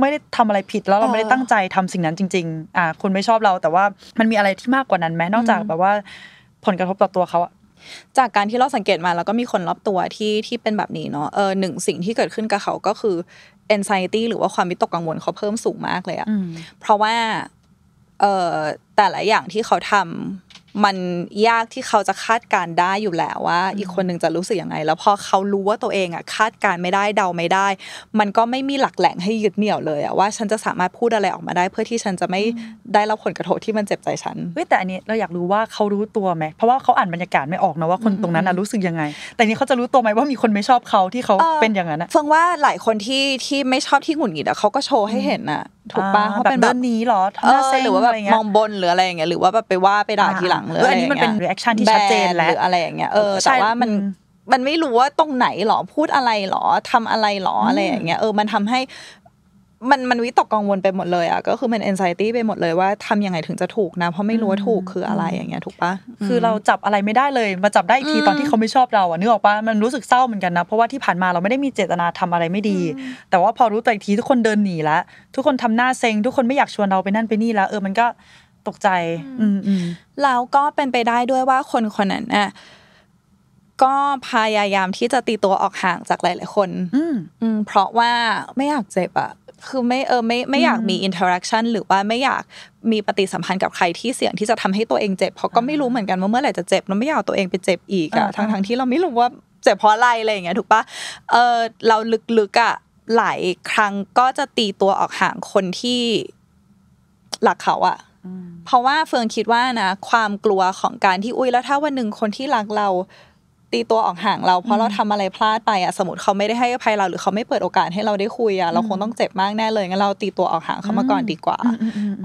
ไม่ได้ทำอะไรผิดแล้วเราไม่ได้ตั้งใจทำสิ่งนั้นจริง ๆ อ่าคุณไม่ชอบเรา แต่ว่ามันมีอะไรที่มากกว่านั้นไหมนอกจากแบบว่า ผลกระทบต่อตัวเขาจากการที่เราสังเกตมา แล้วก็มีคนรอบตัวที่ที่เป็นแบบนี้เนาะเออหนึ่งสิ่งที่เกิดขึ้นกับเขาก็คือ anxiety หรือว่าความวิตกกังวลเขาเพิ่มสูงมากเลยอะเพราะว่า เออแต่ละอย่างที่เขาทำมันยากที่เขาจะคาดการได้อยู่แล้วว่า อีกคนหนึ่งจะรู้สึกยังไง แล้วพอเขารู้ว่าตัวเองอ่ะ คาดการไม่ได้เดาไม่ได้ มันก็ไม่มีหลักแหล่งให้ยึดเหนี่ยวเลยอ่ะว่าฉันจะสามารถพูดอะไรออกมาได้ เพื่อที่ฉันจะไม่ได้รับผลกระทบที่มันเจ็บใจฉันเฮ้ยแต่อันนี้เราอยากรู้ว่าเขารู้ตัวไหมเพราะว่าเขาอ่านบรรยากาศไม่ออกนะว่าคนตรงนั้นอ่ะรู้สึกยังไง แต่นี้เขาจะรู้ตัวไหมว่ามีคนไม่ชอบเขาที่เขาเป็นอย่างนั้นอะฟังว่าหลายคนที่ที่ไม่ชอบที่หงุดหงิดอ่ะเขาก็โชว์ให้เห็นอ่ะถูกปะเขาเป็นแบบนี้หรอทำหน้าเซ็งหรือว่าแบบมองบนหรืออะไรอย่างเงี้ย หรือว่าแบบไปว่าไปด่าทีหลังเลยอันนี้มันเป็น r แอคชั่นที่ชัดเจนแล้วหรืออะไรอย่างเงี้ย เออ แต่ว่ามันมันไม่รู้ว่าตรงไหนหรอ พูดอะไรหรอทำอะไรหรออะไรอย่างเงี้ย เออ มันทำให้มันมันวิตกกังวลไปหมดเลยอะก็คือมัน a n x ซตี้ไปหมดเลยว่าทํำยังไงถึงจะถูกนะ เพราะไม่รู้ว่าถูกคืออะไรอย่างเงี้ยถูกปะคือเราจับอะไรไม่ได้เลย มาจับได้อีกทีตอนที่เขาไม่ชอบเราอะนึกออกปะมันรู้สึกเศร้าเหมือนกันนะ เพราะว่าที่ผ่านมาเราไม่ได้มีเจตนาทำอะไรไม่ดี แต่ว่าพอรู้ตัวอีกทีทุกคนเดินหนีแล้ว ทุกคนทำหน้าเซ็งทุกคนไม่อยากชวนเราไปนั่นไปนี่แล้ว เออมันก็ตกใจอืมแล้วก็เป็นไปได้ด้วยว่าคนคนนั้นอะก็พยายามที่จะตีตัวออกห่างจากหลาย ๆคน อืมเพราะว่าไม่อยากเจ็บอะ คือไม่เออไม่ไม่อยากมีอินเทอร์แอคชั่นหรือว่าไม่อยากมีปฏิสัมพันธ์กับใครที่เสี่ยงที่จะทำให้ตัวเองเจ็บเพราะก็ไม่รู้เหมือนกันว่าเมื่อไหร่จะเจ็บเราไม่อยากตัวเองไปเจ็บอีกอะทั้งทั้งที่เราไม่รู้ว่าเจ็บเพราะอะไรอะไรอย่างเงี้ยถูกปะเออเราลึกๆอะหลายครั้งก็จะตีตัวออกห่างคนที่หลักเขาอะเพราะว่าเฟิงคิดว่านะ ความกลัวของการที่อุ้ยแล้วถ้าวันหนึ่งคนที่รักเราตีตัวออกห่างเราเพราะเราทำอะไรพลาดไปอ่ะสมมติเขาไม่ได้ให้อภัยเราหรือเขาไม่เปิดโอกาสให้เราได้คุยอ่ะเราคงต้องเจ็บมากแน่เลยงั้นเราตีตัวออกห่างเขามาก่อนดีกว่า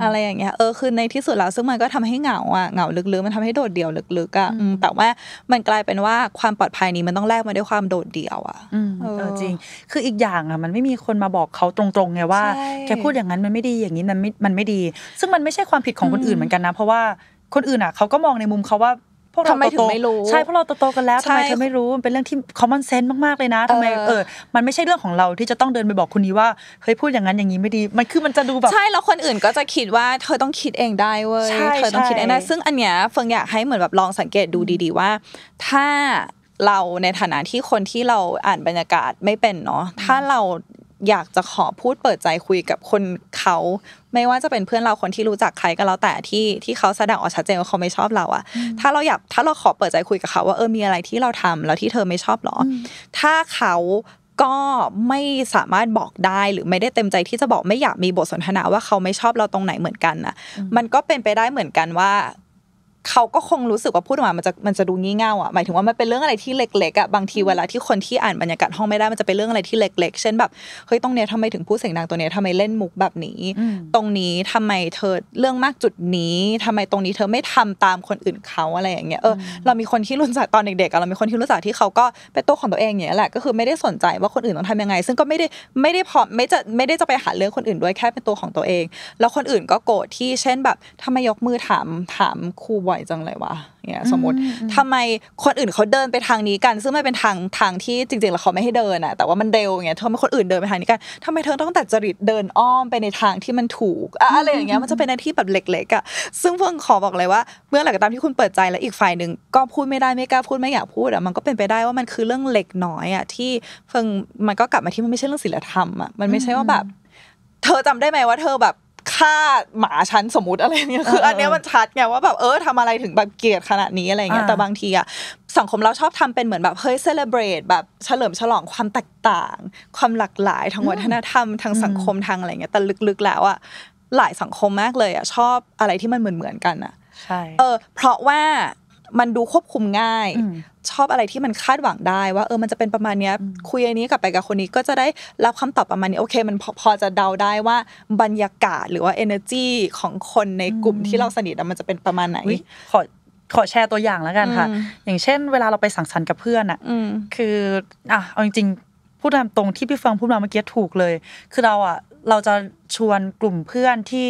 อะไรอย่างเงี้ยเออคือในที่สุดแล้วซึ่งมันก็ทำให้เหงาอ่ะเหงาลึกๆมันทำให้โดดเดี่ยวลึกๆอ่ะแต่ว่ามันกลายเป็นว่าความปลอดภัยนี้มันต้องแลกมาด้วยความโดดเดี่ยวอ่ะเออจริง คืออีกอย่างอ่ะมันไม่มีคนมาบอกเขาตรงๆไงว่าแกพูดอย่างนั้นมันไม่ดีอย่างนี้มันไม่มันไม่ดี ซึ่งมันไม่ใช่ความผิดของคนอื่นเหมือนกันนะ เพราะว่าคนอื่นอ่ะเขาก็มองในมุมเขาว่าพวกเราโตโตใช่พวกเราโตโตกันแล้วทำไมเธอไม่รู้มันเป็นเรื่องที่ common sense มากๆเลยนะทำไม เออ มันไม่ใช่เรื่องของเราที่จะต้องเดินไปบอกคุณนี้ว่าเฮ้ยพูดอย่างนั้นอย่างนี้ไม่ดี มันคือมันจะดูแบบใช่แล้วคนอื่นก็จะคิดว่า เธอต้องคิดเองได้เว้ยเธอต้องคิดเองได้ซึ่งอันเนี้ยเฟิงอยากให้เหมือนแบบลองสังเกตดูดีๆว่า ถ้าเราในฐานะที่คนที่เราอ่านบรรยากาศไม่เป็นเนาะถ้าเราอยากจะขอพูดเปิดใจคุยกับคนเขาไม่ว่าจะเป็นเพื่อนเราคนที่รู้จักใครก็แล้วแต่ที่ที่เขาแสดงออกชัดเจนว่าเขาไม่ชอบเราอะถ้าเราอยากถ้าเราขอเปิดใจคุยกับเขา ว่า เออมีอะไรที่เราทำแล้วที่เธอไม่ชอบหรอ ถ้าเขาก็ไม่สามารถบอกได้หรือไม่ได้เต็มใจที่จะบอกไม่อยากมีบทสนทนาว่าเขาไม่ชอบเราตรงไหนเหมือนกันนะมันก็เป็นไปได้เหมือนกันว่าเขาก็คงรู้สึกว่าพูดออกมามันจะมันจะดูงี่เง่าอ่ะ หมายถึงว่ามันเป็นเรื่องอะไรที่เล็กๆอ่ะบางทีเวลาที่คนที่อ่านบรรยากาศห้องไม่ได้มันจะเป็นเรื่องอะไรที่เล็ก ๆ เช่นแบบเฮ้ยตรงเนี้ยทำไมถึงพูดเสียงดังตัวเนี้ยทำไมเล่นมุกแบบนี้ ตรงนี้ทำไมเธอเรื่องมากจุดนี้ ทำไมตรงนี้เธอไม่ทำตามคนอื่นเขาอะไรอย่างเงี้ยเออเรามีคนที่รู้จักตอนเด็กๆ เรา มีคนที่รู้จักที่เขาก็เป็นตัวของตัวเองอย่างเงี้ยแหละ ก็คือไม่ได้สนใจว่าคนอื่นต้องทำยังไง ซึ่งก็ไม่ได้ไม่ได้พอไม่จะไม่ได้จะไปหาเรื่องคนอื่นด้วยแค่เป็นตัวของตัวเอง แล้วคนอื่นก็โกรธที่เช่นแบบทาไมยกมือถามถามครูบ่อยจังเลยวะเนี่ยสมมติทำไมคนอื่นเขาเดินไปทางนี้กันซึ่งไม่เป็นทางทางที่จริง ๆ แล้วเขาไม่ให้เดินอะแต่ว่ามันเร็วเงี้ยทำไมคนอื่นเดินไปทางนี้กันทำไมเธอต้องตัดจริตเดินอ้อมไปในทางที่มันถูกอะไรอย่างเงี้ยมันจะเป็นในที่แบบเล็กๆอะซึ่งเพิ่งขอบอกเลยว่า เมื่อไหร่ก็ตามที่คุณเปิดใจแล้วอีกฝ่ายหนึ่งก็พูดไม่ได้ไม่กล้าพูดไม่อยากพูดอะมันก็เป็นไปได้ว่ามันคือเรื่องเล็กน้อยอะที่เพิ่งมันก็กลับมาที่มันไม่ใช่เรื่องศีลธรรมอะมันไม่ใช่ว่าแบบ เธอจำได้ไหมว่าเธอแบบฆ่าหมาชั้นสมมติอะไรเนี่ยคืออันเนี้ยมันชัดไงว่าแบบเออทำอะไรถึงแบบเกลียดขนาดนี้อะไรเงี้ยแต่บางทีอะสังคมเราชอบทำเป็นเหมือนแบบเฮ้ยเซเลบรต แบบ เฉลิมฉลองความแตกต่าง ความหลากหลายทางวัฒนธรรมทางสังคมทางอะไรเงี้ยแต่ลึกๆแล้วอะหลายสังคมมากเลยอะชอบอะไรที่มันเหมือนๆกันอะใช่เออเพราะว่ามันดูควบคุมง่ายชอบอะไรที่มันคาดหวังได้ว่าเออมันจะเป็นประมาณนี้คุยอันนี้กับไปกับคนนี้ก็จะได้รับคำตอบประมาณนี้โอเคมันพอจะเดาได้ว่าบรรยากาศหรือว่า energy ของคนในกลุ่มที่เราสนิทมันจะเป็นประมาณไหนขอขอแชร์ตัวอย่างแล้วกันค่ะ อย่างเช่น เวลาเราไปสังสรรค์กับเพื่อนอ่ะคืออ่ะเอาจริงๆพูดตามตรงที่พี่ฟังพูดมาเมื่อกี้ถูกเลย คือเราอ่ะเราจะชวนกลุ่มเพื่อนที่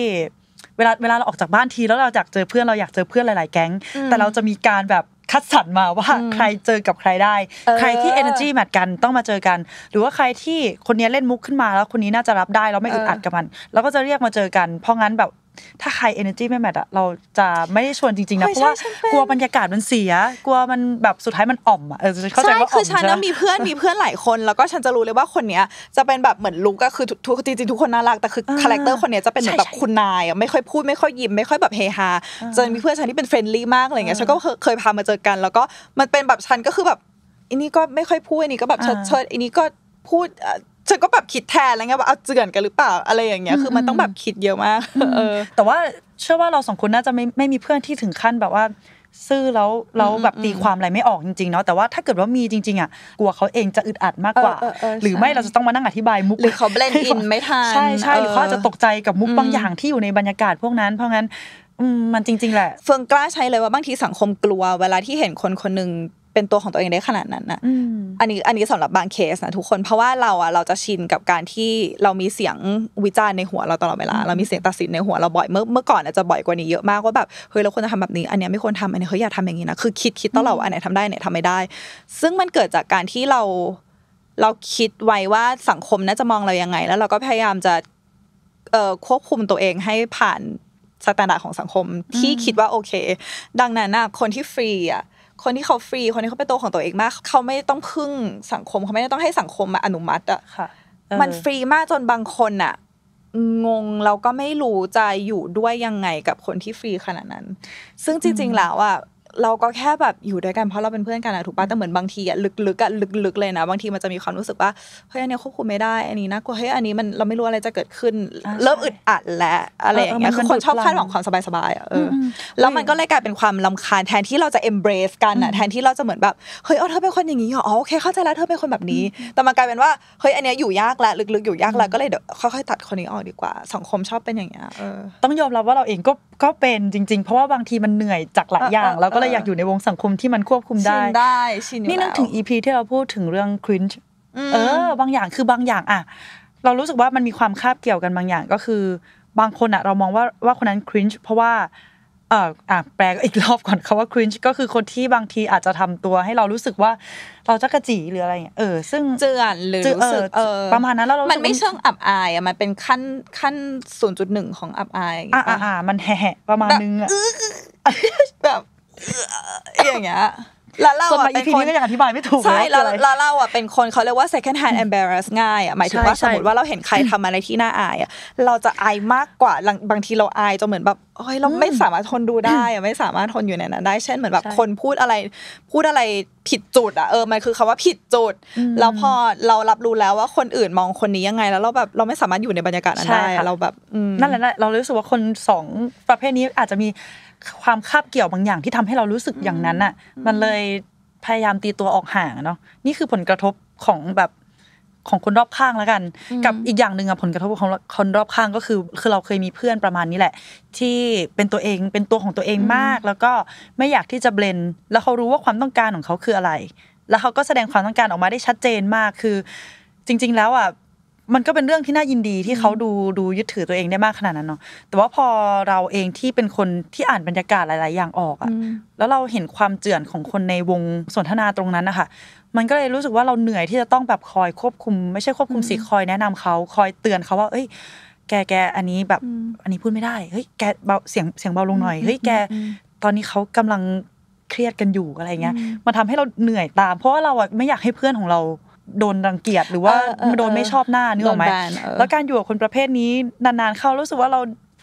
เวลาเวลาเราออกจากบ้านทีแล้วเราอยากเจอเพื่อนเราอยากเจอเพื่อนหลาย ๆ แก๊ง แต่เราจะมีการแบบคัดสรรมาว่าใครเจอกับใครได้ ใครที่ energy แมทกันต้องมาเจอกันหรือว่าใครที่คนนี้เล่นมุกขึ้นมาแล้วคนนี้น่าจะรับได้แล้วไม่อึดอัดกับมันแล้วก็จะเรียกมาเจอกันเพราะงั้นแบบถ้าใคร energy ไม่แมทอะเราจะไม่ได้ชวนจริงๆ นะเพราะว่ากลัวบรรยากาศมันเสียกลัวมันแบบสุดท้ายมันอ่อมอะเออเข้าใจว่าอ่อมใช่คือฉันนะมีเพื่อนมีเพื่อนหลายคนแล้วก็ฉันจะรู้เลยว่าคนเนี้ยจะเป็นแบบเหมือนลุกก็คือทุกจริงๆทุกคนน่ารักแต่คือคาแรคเตอร์คนเนี้ยจะเป็นเหมือนแบบคุณนายอะไม่ค่อยพูดไม่ค่อยยิ้มไม่ค่อยแบบเฮฮาจะมีเพื่อนฉันที่เป็นเฟรนลี่มากอะไรเงี้ยฉันก็เคยพามาเจอกัน แล้วก็มันเป็นแบบฉันก็คือแบบอันนี้ก็ไม่ค่อยพูดอันนี้ก็แบบชเชิดอันนี้ก็พูดฉันก็แบบคิดแทนอะไรเงี้ยว่าเอาเจือนกันหรือเปล่าอะไรอย่างเงี้ยคือมันต้องแบบคิดเยอะมากเออ แต่ว่าเชื่อว่าเราสองคนน่าจะไม่ไม่มีเพื่อนที่ถึงขั้นแบบว่า ซื่อแล้วเราแบบตีความอะไรไม่ออกจริงๆ เนาะแต่ว่าถ้าเกิดว่ามีจริงๆอ่ะกลัวเขาเองจะอึดอัดมากกว่า หรือไม่เราจะต้องมานั่งอธิบายมุกหรือเขาเบลนอินไม่ทันใช่ใช่หรือเขาจะตกใจกับมุกบางอย่างที่อยู่ในบรรยากาศพวกนั้นเพราะงั้นมันจริงๆ แหละเฟิงกล้าใช้เลยว่าบางทีสังคมกลัวเวลาที่เห็นคนคนหนึ่งเป็นตัวของตัวเองได้ขนาดนั้นนะอันนี้อันนี้สำหรับบางเคสนะทุกคนเพราะว่าเราอะเราจะชินกับการที่เรามีเสียงวิจารณ์ในหัวเราตลอดเวลาเรามีเสียงตัดสินในหัวเราบ่อยเมื่อเมื่อก่อนอาจจะบ่อยกว่านี้เยอะมากว่าแบบเฮ้ยเราควรจะทำแบบนี้ อันนี้ไม่ควรทำอันนี้เฮ้ยอย่าทำอย่างนี้นะคือคิดคิดตลอดอันไหนทำได้ไหนทำไม่ได้ ซึ่งมันเกิดจากการที่เราเราคิดไว้ว่าสังคมน่าจะมองเรายังไงแล้ว เราก็พยายามจะควบคุมตัวเองให้ผ่านสแตนดาร์ดของสังคมที่คิดว่าโอเค ดังนั้นคนที่ฟรีอ่ะคนที่เขาฟรีคนที่เขาเป็นตัวของตัวเองมาก เขาไม่ต้องพึ่งสังคม เขาไม่ต้องให้สังคมมาอนุมัติอะมันฟรีมากจนบางคนอะงงเราก็ไม่รู้ใจอยู่ด้วยยังไงกับคนที่ฟรีขนาดนั้น ซึ่งจริง ๆแล้วอะเราก็แค่แบบอยู่ด้วยกันเพราะเราเป็นเพื่อนกันอะถูกป่ะแต่เหมือนบางทีอะลึกๆอะลึกๆเลยนะบางทีมันจะมีความรู้สึกว่าเฮ้ยอันนี้ควบคุมไม่ได้อันนี้นะกลัวเฮ้ยอันนี้มันเราไม่รู้อะไรจะเกิดขึ้นเริ่มอึดอัดแล้วอะไรอย่างเงี้ยคือคนชอบคาดหวังความสบายๆอะแล้วมันก็เลยกลายเป็นความลำคาญแทนที่เราจะ embrace กันอะแทนที่เราจะเหมือนแบบเฮ้ยเออเธอเป็นคนอย่างนี้เหรออ๋อโอเคเข้าใจแล้วเธอเป็นคนแบบนี้แต่มันกลายเป็นว่าเฮ้ยอันนี้อยู่ยากละลึกๆอยู่ยากละก็เลยเดี๋ยวค่อยๆตัดคนนี้ออกดีกว่าสังคมชอบเป็นอย่างเงี้ยต้องยอมรับว่าเราเองก็ก็เป็นจริงๆ เพราะว่าบางทีมันเหนื่อยจากหลายอย่างแล้วก็เลยอยากอยู่ในวงสังคมที่มันควบคุมได้นได้ชินนี่นึกถึงอีพีที่เราพูดถึงเรื่องครินช์เออ บางอย่างคือบางอย่างอ่ะ เรารู้สึกว่ามันมีความคาบเกี่ยวกันบางอย่าง ก็คือบางคนอ่ะ เรามองว่าว่าคนนั้นครินช์เพราะว่า เอออ่ะแปลอีกรอบก่อนคาว่าครินช์ก็คือคนที่บางทีอาจจะทำตัวให้เรารู้สึกว่าเราจะกระจีหรืออะไรเงี้ยเออ ซึ่งเจือนหรือรู้สึกเออประมาณนั้นแล้วเรามันไม่เชิงอับอายอ่ะมันเป็นขั้นขั้นศูนย์จุดหนึ่งของอับอายอ่าอ่ามันแห่ประมาณนึงอ่ะแบบอย่างเงี้ยลาเล่าอ่ะเป็นคนนียังอธิบายไม่ถูกใช่ลาลเล่าอ่ะเป็นคนเขาเรียกว่า second hand embarrass ง่ายอ่ะหมายถึงว่าสมมติว่าเราเห็นใครทำอะไรที่น่าอายอ่ะเราจะอายมากกว่าบางทีเราอายจะเหมือนแบบเฮ้ยเราไม่สามารถทนดูได้อ่ะไม่สามารถทนอยู่ในนั้นได้ เช่นเหมือนแบบคนพูดอะไรพูดอะไรผิดจุดอ่ะเออมันคือคำว่าผิดจุดแล้วพอเรารับรู้แล้วว่าคนอื่นมองคนนี้ยังไง แล้วเราแบบเราไม่สามารถอยู่ในบรรยากาศนั้นได้เราแบบนั่นแหละเรารู้สึกว่าคนสองประเภทนี้อาจจะมีความคาบเกี่ยวบางอย่างที่ทำให้เรารู้สึกอย่างนั้นอ่ะ มันเลยพยายามตีตัวออกห่างเนาะ นี่คือผลกระทบของแบบของคนรอบข้างแล้วกัน กับอีกอย่างหนึ่งอะผลกระทบของคนรอบข้างก็คือ คือเราเคยมีเพื่อนประมาณนี้แหละ ที่เป็นตัวเองเป็นตัวของตัวเองมาก แล้วก็ไม่อยากที่จะเบลนแล้วเขารู้ว่าความต้องการของเขาคืออะไร แล้วเขาก็แสดงความต้องการออกมาได้ชัดเจนมากคือจริง ๆแล้วอ่ะมันก็เป็นเรื่องที่น่ายินดีที่เขาดูดูยึดถือตัวเองได้มากขนาดนั้นเนาะ แต่ว่าพอเราเองที่เป็นคนที่อ่านบรรยากาศหลายๆ อย่างออกอะแล้วเราเห็นความเจื่อนของคนในวงสนทนาตรงนั้นนะคะมันก็เลยรู้สึกว่าเราเหนื่อยที่จะต้องแบบคอยควบคุมไม่ใช่ควบคุมสิคอยแนะนำเขาคอยเตือนเขาว่า เอ้ย แกแกอันนี้แบบอันนี้พูดไม่ได้ เฮ้ย แกเบาเสียงเสียงเบาลงหน่อย เฮ้ย แกตอนนี้เขากำลังเครียดกันอยู่อะไรเงี้ย มันทำให้เราเหนื่อยตาม เพราะว่าเราอะไม่อยากให้เพื่อนของเราโดนรังเกียจหรือว่าโดนไม่ชอบหน้านื้ออไหมแล้วการอยู่กับคนประเภทนี้นานๆ เข้ารู้สึกว่าเรา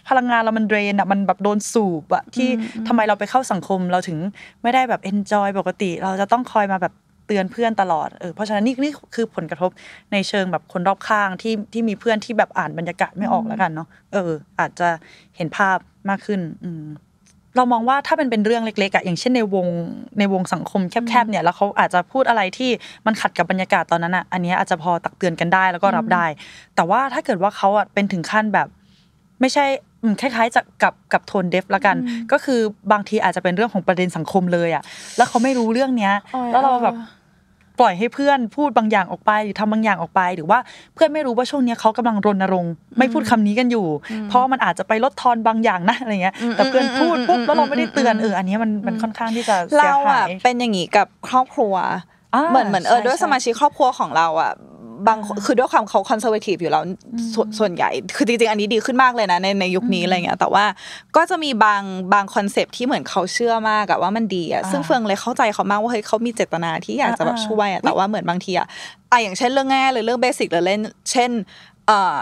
พลังงานเรามันเดรนอะมันแบบโดนสูบอะที่ทำไมเราไปเข้าสังคมเราถึงไม่ได้แบบเอนจอยปกติ เราจะต้องคอยมาแบบเตือนเพื่อนตลอด เออเพราะฉะนั้นนี่นี่คือผลกระทบในเชิงแบบคนรอบข้างที่ที่มีเพื่อนที่แบบอ่านบรรยากาศไม่ออกแล้วกันเนาะ เออ อาจจะเห็นภาพมากขึ้น อืมเรามองว่าถ้าเป็นเป็นเรื่องเล็กๆอะอย่างเช่นในวงในวงสังคมแคบๆเนี่ย แล้วเขาอาจจะพูดอะไรที่มันขัดกับบรรยากาศตอนนั้นอะอันนี้อาจจะพอตักเตือนกันได้ แล้วก็รับได้ แต่ว่าถ้าเกิดว่าเขาอะเป็นถึงขั้นแบบ ไม่ใช่คล้าย ๆ จะกับกับโทนเดฟละกัน ก็คือบางทีอาจจะเป็นเรื่องของประเด็นสังคมเลยอ่ะแล้วเขาไม่รู้เรื่องเนี้ยแล้วเราแบบปล่อยให้เพื่อนพูดบางอย่างออกไปหรือทำบางอย่างออกไป หรือว่าเพื่อนไม่รู้ว่าช่วงนี้เขากำลังรณรงค์ ไม่พูดคำนี้กันอยู่ เพราะมันอาจจะไปลดทอนบางอย่างนะอะไรเงี้ย แต่เพื่อนพูดปุ๊บแล้วเราไม่ได้เตือนเอออันนี้มันมันค่อนข้างที่จะเสียหายเราอะเป็นอย่างนี้กับครอบครัวเหมือนเหมือนเออด้วยสมาชิกครอบครัวของเรา อ่ะบางคือด้วยความเขาคอนเซอร์เวทีฟอยู่แล้วส่วนใหญ่ คือจริงๆอันนี้ดีขึ้นมากเลยนะ ในในยุคนี้อะไรเงี้ยแต่ว่าก็จะมีบางบางคอนเซปที่เหมือนเขาเชื่อมากอะว่ามันดีอะซึ่งเฟืองเลยเข้าใจเขามากว่าเฮ้ยเขามีเจตนาที่อยากจะแบบช่วยอะแต่ว่าเหมือนบางทีอะอะอย่างเช่นเรื่องง่ายเลยเรื่องเบสิกเลยเล่นเช่นเอ่อ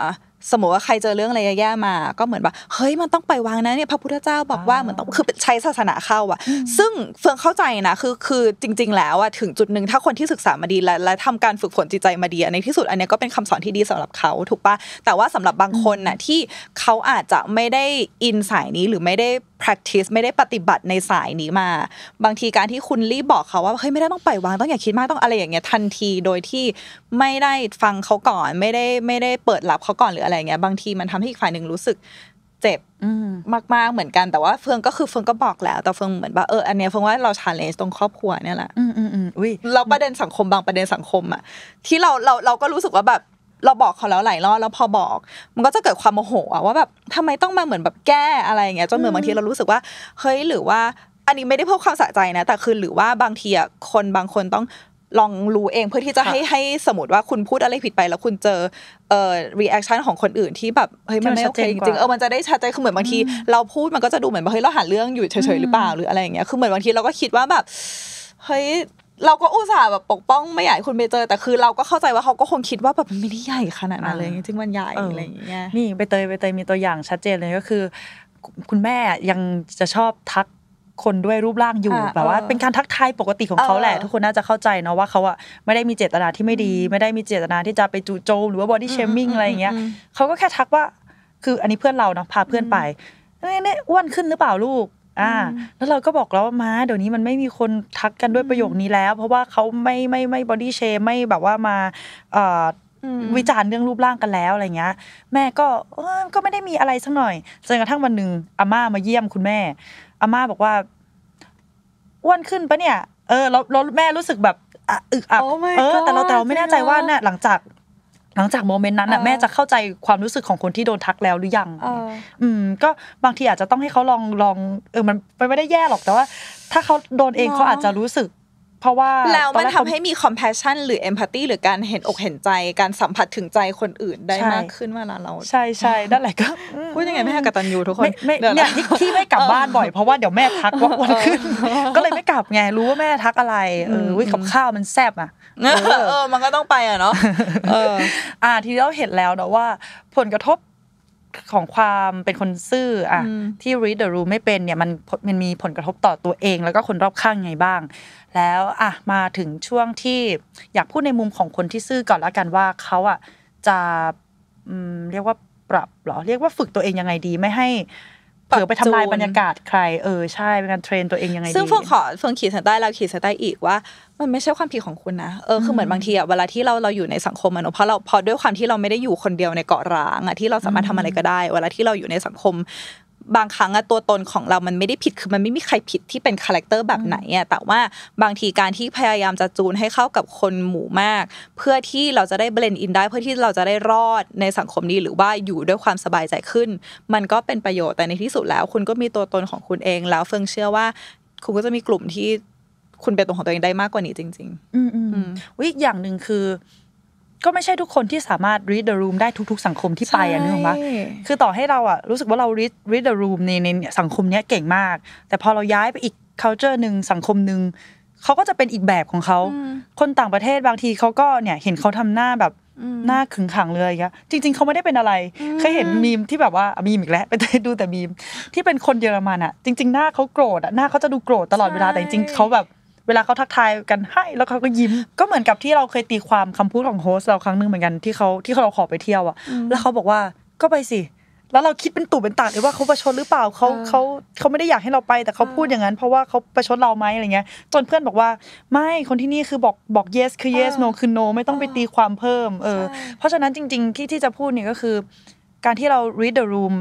สมมติว่าใครเจอเรื่องอะไรแย่ๆมา ก็เหมือนว่าเฮ้ยมันต้องไปวางนะเนี่ยพระพุทธเจ้าบอกว่าเหมือนต้องคือใช้ศาสนาเข้าอ่ะ ซึ่งเฟิงเข้าใจนะคือคือจริง ๆ แล้วอ่ะถึงจุดหนึ่งถ้าคนที่ศึกษามาดีและและทำการฝึกฝนจิตใจมาดีในที่สุดอันนี้ก็เป็นคำสอนที่ดีสำหรับเขาถูกปะแต่ว่าสำหรับบางคนน่ะที่เขาอาจจะไม่ได้อินสายนี้หรือไม่ได้ practice ไม่ได้ปฏิบัติในสายนี้มา บางทีการที่คุณรีบบอกเขาว่าเฮ้ยไม่ได้ต้องปล่อยวางต้องอย่าคิดมากต้องอะไรอย่างเงี้ยทันทีโดยที่ไม่ได้ฟังเขาก่อน ไม่ได้ไม่ได้เปิดรับเขาก่อนหรืออะไรเงี้ยบางทีมันทำให้อีกฝ่ายหนึ่งรู้สึกเจ็บมากๆเหมือนกันแต่ว่าเฟืองก็คือเฟืองก็บอกแล้วแต่เฟืองเหมือนว่าเอออันนี้เฟืองว่าเราชาเลนจ์ตรงครอบครัวเนี่ยแหละเราประเด็นสังคมบางประเด็นสังคมอ่ะที่เราเราเราก็รู้สึกว่าแบบเราบอกเขาแล้วหลายรอบแล้วพอบอก มันก็จะเกิดความโมโหอะว่าแบบทำไมต้องมาเหมือนแบบแก้อะไรอย่างเงี้ยจนเหมือนบางทีเรารู้สึกว่าเฮ้ยหรือว่า อันนี้ไม่ได้เพื่อความสะใจนะ แต่คือหรือว่าบางทีอะคนบางคนต้องลองรู้เองเพื่อที่จะให้ให้สมมติว่าคุณพูดอะไรผิดไป แล้วคุณเจอเอ่อรีแอคชั่นของคนอื่นที่แบบเฮ้ยมันไม่โอเคจริงเออมันจะได้ชัดใจคือเหมือนบางทีเราพูดมันก็จะดูเหมือนว่าเฮ้ยเราหาเรื่องอยู่เฉยๆหรือเปล่า หรืออะไรอย่างเงี้ย คือเหมือนบางทีเราก็คิดว่าแบบเฮ้ยเราก็อุตส่าห์แบบปกป้องไม่ใหญ่คุณไปเจอแต่คือ เราก็เข้าใจว่าเขาก็คงคิดว่าแบบมันไม่ได้ใหญ่ขนาดนั้นเลยจริงมันใหญ่อะไรอย่างเงี้ยนี่ไปเตยไปเตยมีตัวอย่างชัดเจนเลยก็คือ คุณแม่ยังจะชอบทักคนด้วยรูปร่างอยู่แบบว่า เป็นการทักทายปกติของเขาแหละทุกคนน่าจะเข้าใจเนาะว่าเขาอะไม่ได้มีเจตนาที่ไม่ดี ไม่ได้มีเจตนาที่จะไปจูโจมหรือว่าบอดี้เชมิ่งอะไรอย่างเงี้ยเขาก็แค่ทักว่าคืออันนี้เพื่อนเราเนาะพาเพื่อนไปเนี่ยอ้วนขึ้นหรือเปล่าลูกอ่าแล้วเราก็บอกแล้วมาเดี๋ยวนี้มันไม่มีคนทักกันด้วยประโยคนี้แล้ว เพราะว่าเขาไม่ไม่ไม่บอดี้เชมไม่แบบว่ามาเอ่อวิจารณ์เรื่องรูปร่างกันแล้วอะไรเงี้ย แม่ก็ก็ไม่ได้มีอะไรสักหน่อยจนกระทั่งวันหนึ่งอาม่ามาเยี่ยมคุณแม่อาม่าบอกว่าอ้วนขึ้นปะเนี่ยเออแล้วแม่รู้สึกแบบอึก อักเออแต่เราแต่เราไม่แน่ใจว่าน่ะหลังจากหลังจากโมเมนต์นั้นอ่ะแม่จะเข้าใจความรู้สึกของคนที่โดนทักแล้วหรือยัง อืม ก็บางทีอาจจะต้องให้เขาลองลอง เออมันไม่ได้แย่หรอกแต่ว่า ถ้าเขาโดนเองเขาอาจจะรู้สึกเพราะว่าแล้วมันทำให้มีคอม p พ s ชั่นหรือเอมพัตตีหรือการเห็นอกเห็นใจการสัมผัสถึงใจคนอื่นได้มากขึ้นเวลาเราใช่ใช่นั่นแหละก็พูดยังไงไม่ให้กตันยูทุกคนเนี่ยที่ไม่กลับบ้านบ่อยเพราะว่าเดี๋ยวแม่ทักว่าวันขึ้น ก็เลยไม่กลับไงรู้ว่าแม่ทักอะไร เออวิกับข้าวมันแซ่บอ่ะเออ มันก็ต้องไปอ่ะเนาะเอออ่าที่เราเห็นแล้วเนาะว่า ผลกระทบของความเป็นคนซื่ออ่ะที่ read the room ไม่เป็นเนี่ยมันมันมีผลกระทบต่อตัวเอง แล้วก็คนรอบข้างไงบ้าง แล้วอ่ะมาถึงช่วงที่อยากพูดในมุมของคนที่ซื่อก่อนละกันว่าเขาอ่ะจะเรียกว่าปรับหรอเรียกว่าฝึกตัวเองยังไงดีไม่ให้เผื่อไปทำลายบรรยากาศใครเออใช่เป็นการเทรนตัวเองยังไงซึ่งเฟิงขอเฟิงขีดเส้นใต้เราขีดเส้นใต้อีกว่ามันไม่ใช่ความผิดของคุณนะเออคือเหมือนบางทีอ่ะเวลาที่เราเราอยู่ในสังคมะเนเพราะเราพอด้วยความที่เราไม่ได้อยู่คนเดียวในเกาะร้างอ่ะที่เราสามารถทำอะไรก็ได้ เวลาที่เราอยู่ในสังคมบางครั้งตัวตนของเรา มันไม่ได้ผิด คือมันไม่มีใครผิดที่เป็นคาแรคเตอร์แบบไหนอะแต่ว่าบางทีการที่พยายามจะจูนให้เข้ากับคนหมู่มาก เพื่อที่เราจะได้เบลนด์อินได้ เพื่อที่เราจะได้รอดในสังคมนี้ หรือว่าอยู่ด้วยความสบายใจขึ้น มันก็เป็นประโยชน์ แต่ในที่สุดแล้ว คุณก็มีตัวตนของคุณเอง แล้วเฟิงเชื่อว่า คุณก็จะมีกลุ่มที่คุณเป็นตัวของตัวเองได้มากกว่านี้จริง ๆ อืมอืมีกอย่างหนึ่งคือก็ไม่ใช่ทุกคนที่สามารถ read the room ได้ทุก ๆ สังคมที่ไปอ่ะนึกออกปะคือต่อให้เราอ่ะรู้สึกว่าเรา read read the room ในในสังคมเนี้ยเก่งมาก แต่พอเราย้ายไปอีก culture หนึ่งสังคมหนึ่งเขาก็จะเป็นอีกแบบของเขาคนต่างประเทศบางทีเขาก็เนี่ยเห็นเขาทำหน้าแบบหน้าขึงขังเลยอ่ะจริง ๆเขาไม่ได้เป็นอะไรเคยเห็นมีมที่แบบว่ามีมอีกแล้วไปดูแต่มีมที่เป็นคนเยอรมันอ่ะจริงๆหน้าเขาโกรธอ่ะหน้าเขาจะดูโกรธตลอดเวลาแต่จริงๆเขาแบบเวลาเขาทักทายกันให้แล้วเขาก็ยิ้มก็เหมือนกับที่เราเคยตีความคำพูดของโฮสเราครั้งหนึ่งเหมือนกันที่เขาที่เราขอไปเที่ยวอ่ะแล้วเขาบอกว่าก็ไปสิแล้วเราคิดเป็นตู่เป็นตากเลยว่าเขาประชดหรือเปล่าเขาเขาเขาไม่ได้อยากให้เราไปแต่เขาพูดอย่างนั้น เพราะว่าเขาประชดเราไหมอะไรเงี้ย จนเพื่อนบอกว่าไม่คนที่นี่คือบอกบอก yes คือ yes no คือ no ไม่ต้องไปตีความเพิ่มเออเพราะฉะนั้นจริง ๆที่ที่จะพูดเนี่ยก็คือ การที่เรา read the room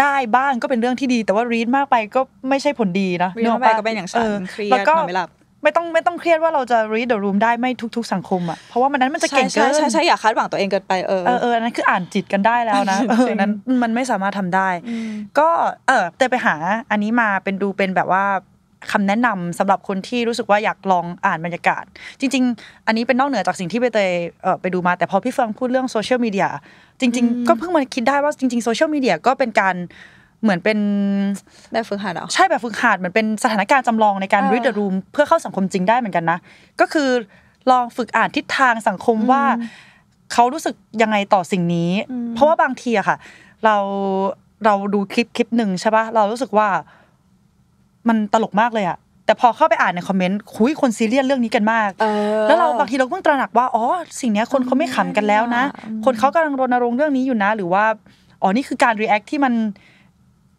ได้บ้างก็เป็นเรื่องที่ดี แต่ว่ารีดมากไปก็ไม่ใช่ผลดีนะรีดมากไปก็เป็นอย่างฉันเครียดนอนไม่หลับไม่ต้องไม่ต้องเครียดว่าเราจะรีดเดอะรูมได้ไม่ทุกๆ สังคมอ่ะเพราะว่ามันนั้นมันจะเก่งเกินใช่ใช่อย่าคาดหวังตัวเองเกินไปเออเอออันนั้นคืออ่านจิตกันได้แล้วนะเออนั้นมันไม่สามารถทำได้ ก็เออแต่ไปหาอันนี้มาเป็นดูเป็นแบบว่าคำแนะนำสำหรับคนที่รู้สึกว่าอยากลองอ่านบรรยากาศ จริงๆ อันนี้เป็นนอกเหนือจากสิ่งที่ไปเตยไปดูมาแต่พอพี่เฟิงพูดเรื่องโซเชียลมีเดียจริงๆ ก็เพิ่งมาคิดได้ว่าจริงๆโซเชียลมีเดียก็เป็นการเหมือนเป็นแบบฝึกหัดหรอใช่แบบฝึกหัดเหมือนเป็นสถานการณ์จำลองในการ read the room เพื่อเข้าสังคมจริงได้เหมือนกันนะก็คือลองฝึกอ่านทิศทางสังคมว่าเขารู้สึกยังไงต่อสิ่งนี้ เพราะว่าบางทีอะค่ะ เราเราดูคลิปคลิปหนึ่งใช่ปะเรารู้สึกว่ามันตลกมากเลยอะแต่พอเข้าไปอ่านในคอมเมนต์คุยคนซีเรียสเรื่องนี้กันมากแล้วเราบางทีเราเพิ่งตระหนักว่าอ๋อสิ่งนี้คนเขาไม่ขำกันแล้วนะ คนเขากำลังรณรงค์เรื่องนี้อยู่นะ หรือว่าอ๋อนี่คือการรีแอคที่มัน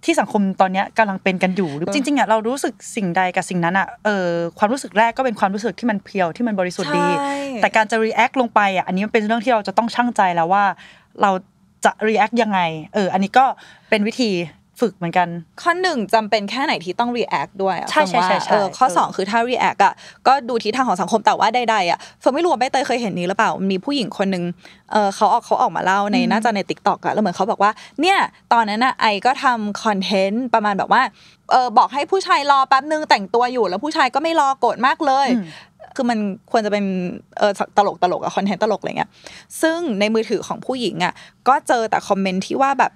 ที่สังคมตอนนี้กำลังเป็นกันอยู่จริงๆอ่ะเรารู้สึกสิ่งใดกับสิ่งนั้นอ่ะเออความรู้สึกแรกก็เป็นความรู้สึกที่มันเพียวที่มันบริสุทธิ์ดีแต่การจะรีแอคลงไปอ่ะอันนี้มันเป็นเรื่องที่เราจะต้องชั่งใจแล้วว่าเราจะรีแอคยังไงเอออันนี้ก็เป็นวิธีฝึกเหมือนกันข้อหนึ่งจำเป็นแค่ไหนที่ต้อง react ด้วยใช่ใช่ใช่ข้อสองคือถ้า react อ่ะก็ดูทิศทางของสังคมแต่ว่าใดๆอ่ะเฟิร์ไม่รู้ว่ใบเตยเคยเห็นนี้หรือเปล่ามีผู้หญิงคนหนึ่งเขาออกเขาออกมาเล่าในน่าจะในติ๊กต็อกอะแล้วเหมือนเขาบอกว่าเนี่ยตอนนั้นอะไอก็ทำคอนเทนต์ประมาณแบบว่าบอกให้ผู้ชายรอแป๊บนึงแต่งตัวอยู่ แล้วผู้ชายก็ไม่รอโกรธมากเลย คือมันควรจะเป็นเออตลกตลกอะคอนเทนต์ตลกอะไรเงี้ยซึ่งในมือถือของผู้หญิงอะก็เจอแต่คอมเมนต์ที่ว่าแบบ